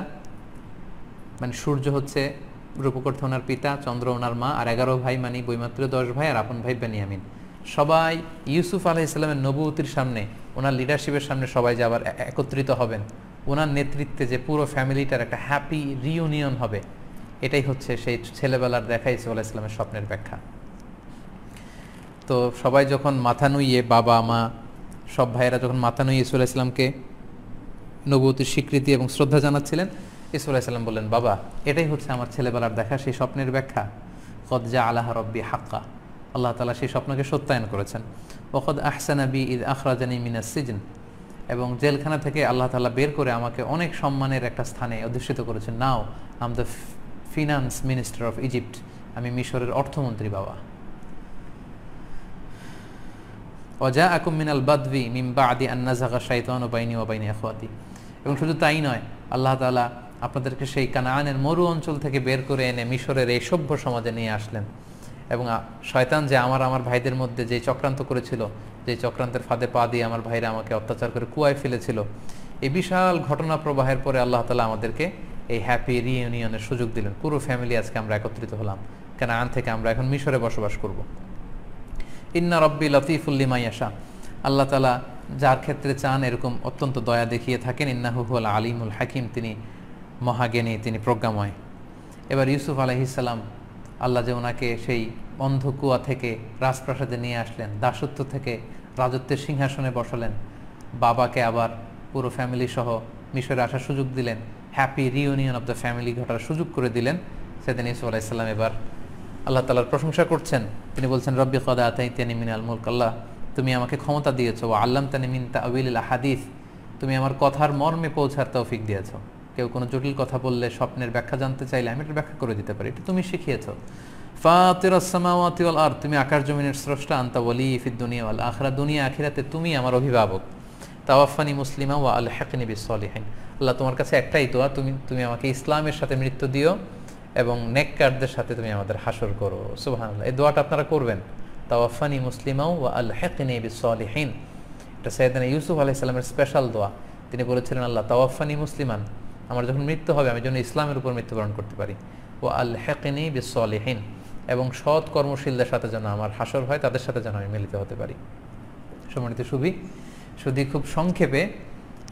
মানে সূর্য হচ্ছে রূপকর্থ ওনার পিতা চন্দ্র ওনার মা আর এগারো ভাই মানে বইমাত্র দশ ভাই আর আপন ভাই বেনিয়ামিন সবাই ইউসুফ আলাহ ইসলামের নবউতির সামনে ওনার লিডারশিপের সামনে সবাই যাবার একত্রিত হবেন ওনার নেতৃত্বে যে পুরো ফ্যামিলিটার একটা হ্যাপি রিউনিয়ন হবে এটাই হচ্ছে সেই ছেলেবেলার দেখা ইসুল ইসলামের স্বপ্নের ব্যাখ্যা তো সবাই যখন মাথা নুইয়ে বাবা মা সব ভাইয়েরা যখন মাথা নুইয়ে ইসুল্লাহ ইসলামকে নবতির স্বীকৃতি এবং শ্রদ্ধা জানাচ্ছিলেন ইসুল্লাহ ইসলাম বললেন বাবা এটাই হচ্ছে আমার ছেলেবেলার দেখা সেই স্বপ্নের ব্যাখ্যা কদজা আল্লাহ রব্বি হাক্কা আল্লাহ তালা সেই স্বপ্নকে সত্যায়ন করেছেন ওকদ আহসানাবি ইদ আখরাজানি মিনা সিজন এবং জেলখানা থেকে আল্লাহ তালা বের করে আমাকে অনেক সম্মানের একটা স্থানে অধিষ্ঠিত করেছেন now I'm the finance minister of Egypt আমি মিশরের অর্থমন্ত্রী বাবা অজা আকুম মিনাল বাদবি মিম্বা আদি আন্নাজাগা শাইতান ও বাইনি ও বাইনি আখওয়াতি এবং শুধু তাই নয় আল্লাহ তালা আপনাদেরকে সেই কানাআনের মরু অঞ্চল থেকে বের করে এনে মিশরের এই সভ্য সমাজে নিয়ে আসলেন এবং শয়তান যে আমার আমার ভাইদের মধ্যে যে চক্রান্ত করেছিল যে চক্রান্তের ফাঁদে পা দিয়ে আমার ভাইরা আমাকে অত্যাচার করে কুয়ায় ফেলেছিল এই বিশাল ঘটনা প্রবাহের পরে আল্লাহ তালা আমাদেরকে এই হ্যাপি রিইউনিয়নের সুযোগ দিলেন পুরো ফ্যামিলি আজকে আমরা একত্রিত হলাম কেন আন থেকে আমরা এখন মিশরে বসবাস করব ইন্না রব্বি লতিফুল্লিমাইয়াশা আল্লাহ তালা যার ক্ষেত্রে চান এরকম অত্যন্ত দয়া দেখিয়ে থাকেন ইন্নাহুল আলিমুল হাকিম তিনি মহাজ্ঞানী তিনি প্রজ্ঞাময় এবার ইউসুফ আলহিসাল্লাম আল্লাহ যে ওনাকে সেই অন্ধকুয়া থেকে রাজপ্রাসাদে নিয়ে আসলেন দাসত্ব থেকে রাজত্বের সিংহাসনে বসালেন বাবাকে আবার পুরো ফ্যামিলি সহ মিশরে আসার সুযোগ দিলেন happy reunion of the family ঘটার সুযোগ করে দিলেন সেদিন ইসু আলাইসাল্লাম এবার আল্লাহ তালার প্রশংসা করছেন তিনি বলছেন রব্বি কদা আতাই তিনি মিন আল মুলক আল্লাহ তুমি আমাকে ক্ষমতা দিয়েছ ও আল্লাম তানি মিন তা আবিল হাদিস তুমি আমার কথার মর্মে পৌঁছার ফিক দিয়েছ কেউ কোনো জটিল কথা বললে স্বপ্নের ব্যাখ্যা জানতে চাইলে আমি এটা ব্যাখ্যা করে দিতে পারি এটা তুমি শিখিয়েছো ফাতেরাসমাওয়াতিওয়াল আর তুমি আকাশ জমিনের স্রষ্টা আন্তা ওয়ালি ফিদ দুনিয়া ওয়াল আখরা দুনিয়া আখিরাতে তুমি আমার অভিভাবক তাওয়াফানি মুসলিমা ওয়া আল হাকিনি বিসলিহীন আল্লাহ তোমার কাছে একটাই তোয়া তুমি তুমি আমাকে ইসলামের সাথে মৃত্যু দিও এবং নেককারদের সাথে তুমি আমাদের হাসর করো সুবাহান এই দোয়াটা আপনারা করবেন তাওয়াফানি মুসলিমাও ওয়া আল হাকিনি বিসলিহীন এটা সৈয়দানা ইউসুফ আলাইসাল্লামের স্পেশাল দোয়া তিনি বলেছিলেন আল্লাহ তাওয়াফানি মুসলিমান আমার যখন মৃত্যু হবে আমি যেন ইসলামের উপর মৃত্যুবরণ করতে পারি ও আল হাকিনি বিসলিহীন এবং সৎ কর্মশীলদের সাথে যেন আমার হাসর হয় তাদের সাথে যেন আমি মিলিত হতে পারি সমানিত সুবি শুধু খুব সংক্ষেপে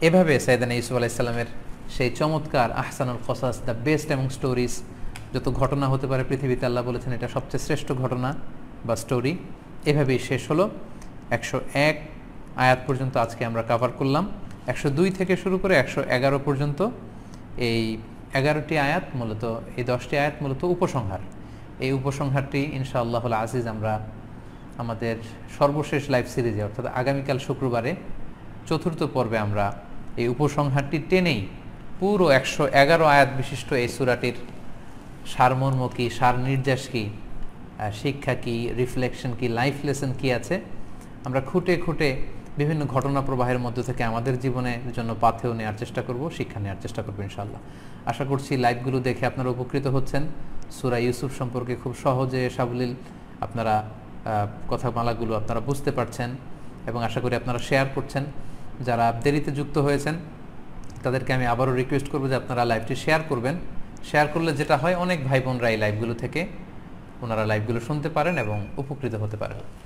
এভাবে সাইদানা ইসু আলাইসাল্লামের সেই চমৎকার আহসানুল কসাস দ্য বেস্ট এবং স্টোরিজ যত ঘটনা হতে পারে পৃথিবীতে আল্লাহ বলেছেন এটা সবচেয়ে শ্রেষ্ঠ ঘটনা বা স্টোরি এভাবেই শেষ হলো একশো এক আয়াত পর্যন্ত আজকে আমরা কাভার করলাম একশো দুই থেকে শুরু করে একশো এগারো পর্যন্ত এই এগারোটি আয়াত মূলত এই দশটি আয়াত মূলত উপসংহার এই উপসংহারটি ইনশাআল্লাহুল আজিজ আমরা আমাদের সর্বশেষ লাইভ সিরিজে অর্থাৎ আগামীকাল শুক্রবারে চতুর্থ পর্বে আমরা এই উপসংহারটি টেনেই পুরো একশো এগারো আয়াত বিশিষ্ট এই সুরাটির সারমর্ম কী সার নির্যাস কী শিক্ষা কী রিফ্লেকশন কী লাইফ লেসন কী আছে আমরা খুঁটে খুঁটে বিভিন্ন ঘটনা প্রবাহের মধ্য থেকে আমাদের জীবনের জন্য পাথেও নেওয়ার চেষ্টা করব শিক্ষা নেওয়ার চেষ্টা করবো ইনশাল্লাহ আশা করছি লাইভগুলো দেখে আপনারা উপকৃত হচ্ছেন সুরা ইউসুফ সম্পর্কে খুব সহজে সাবলীল আপনারা কথামালাগুলো আপনারা বুঝতে পারছেন এবং আশা করি আপনারা শেয়ার করছেন যারা দেরিতে যুক্ত হয়েছেন তাদেরকে আমি আবারও রিকোয়েস্ট করবো যে আপনারা লাইভটি শেয়ার করবেন শেয়ার করলে যেটা হয় অনেক ভাই বোনরা এই লাইভগুলো থেকে ওনারা লাইভগুলো শুনতে পারেন এবং উপকৃত হতে পারেন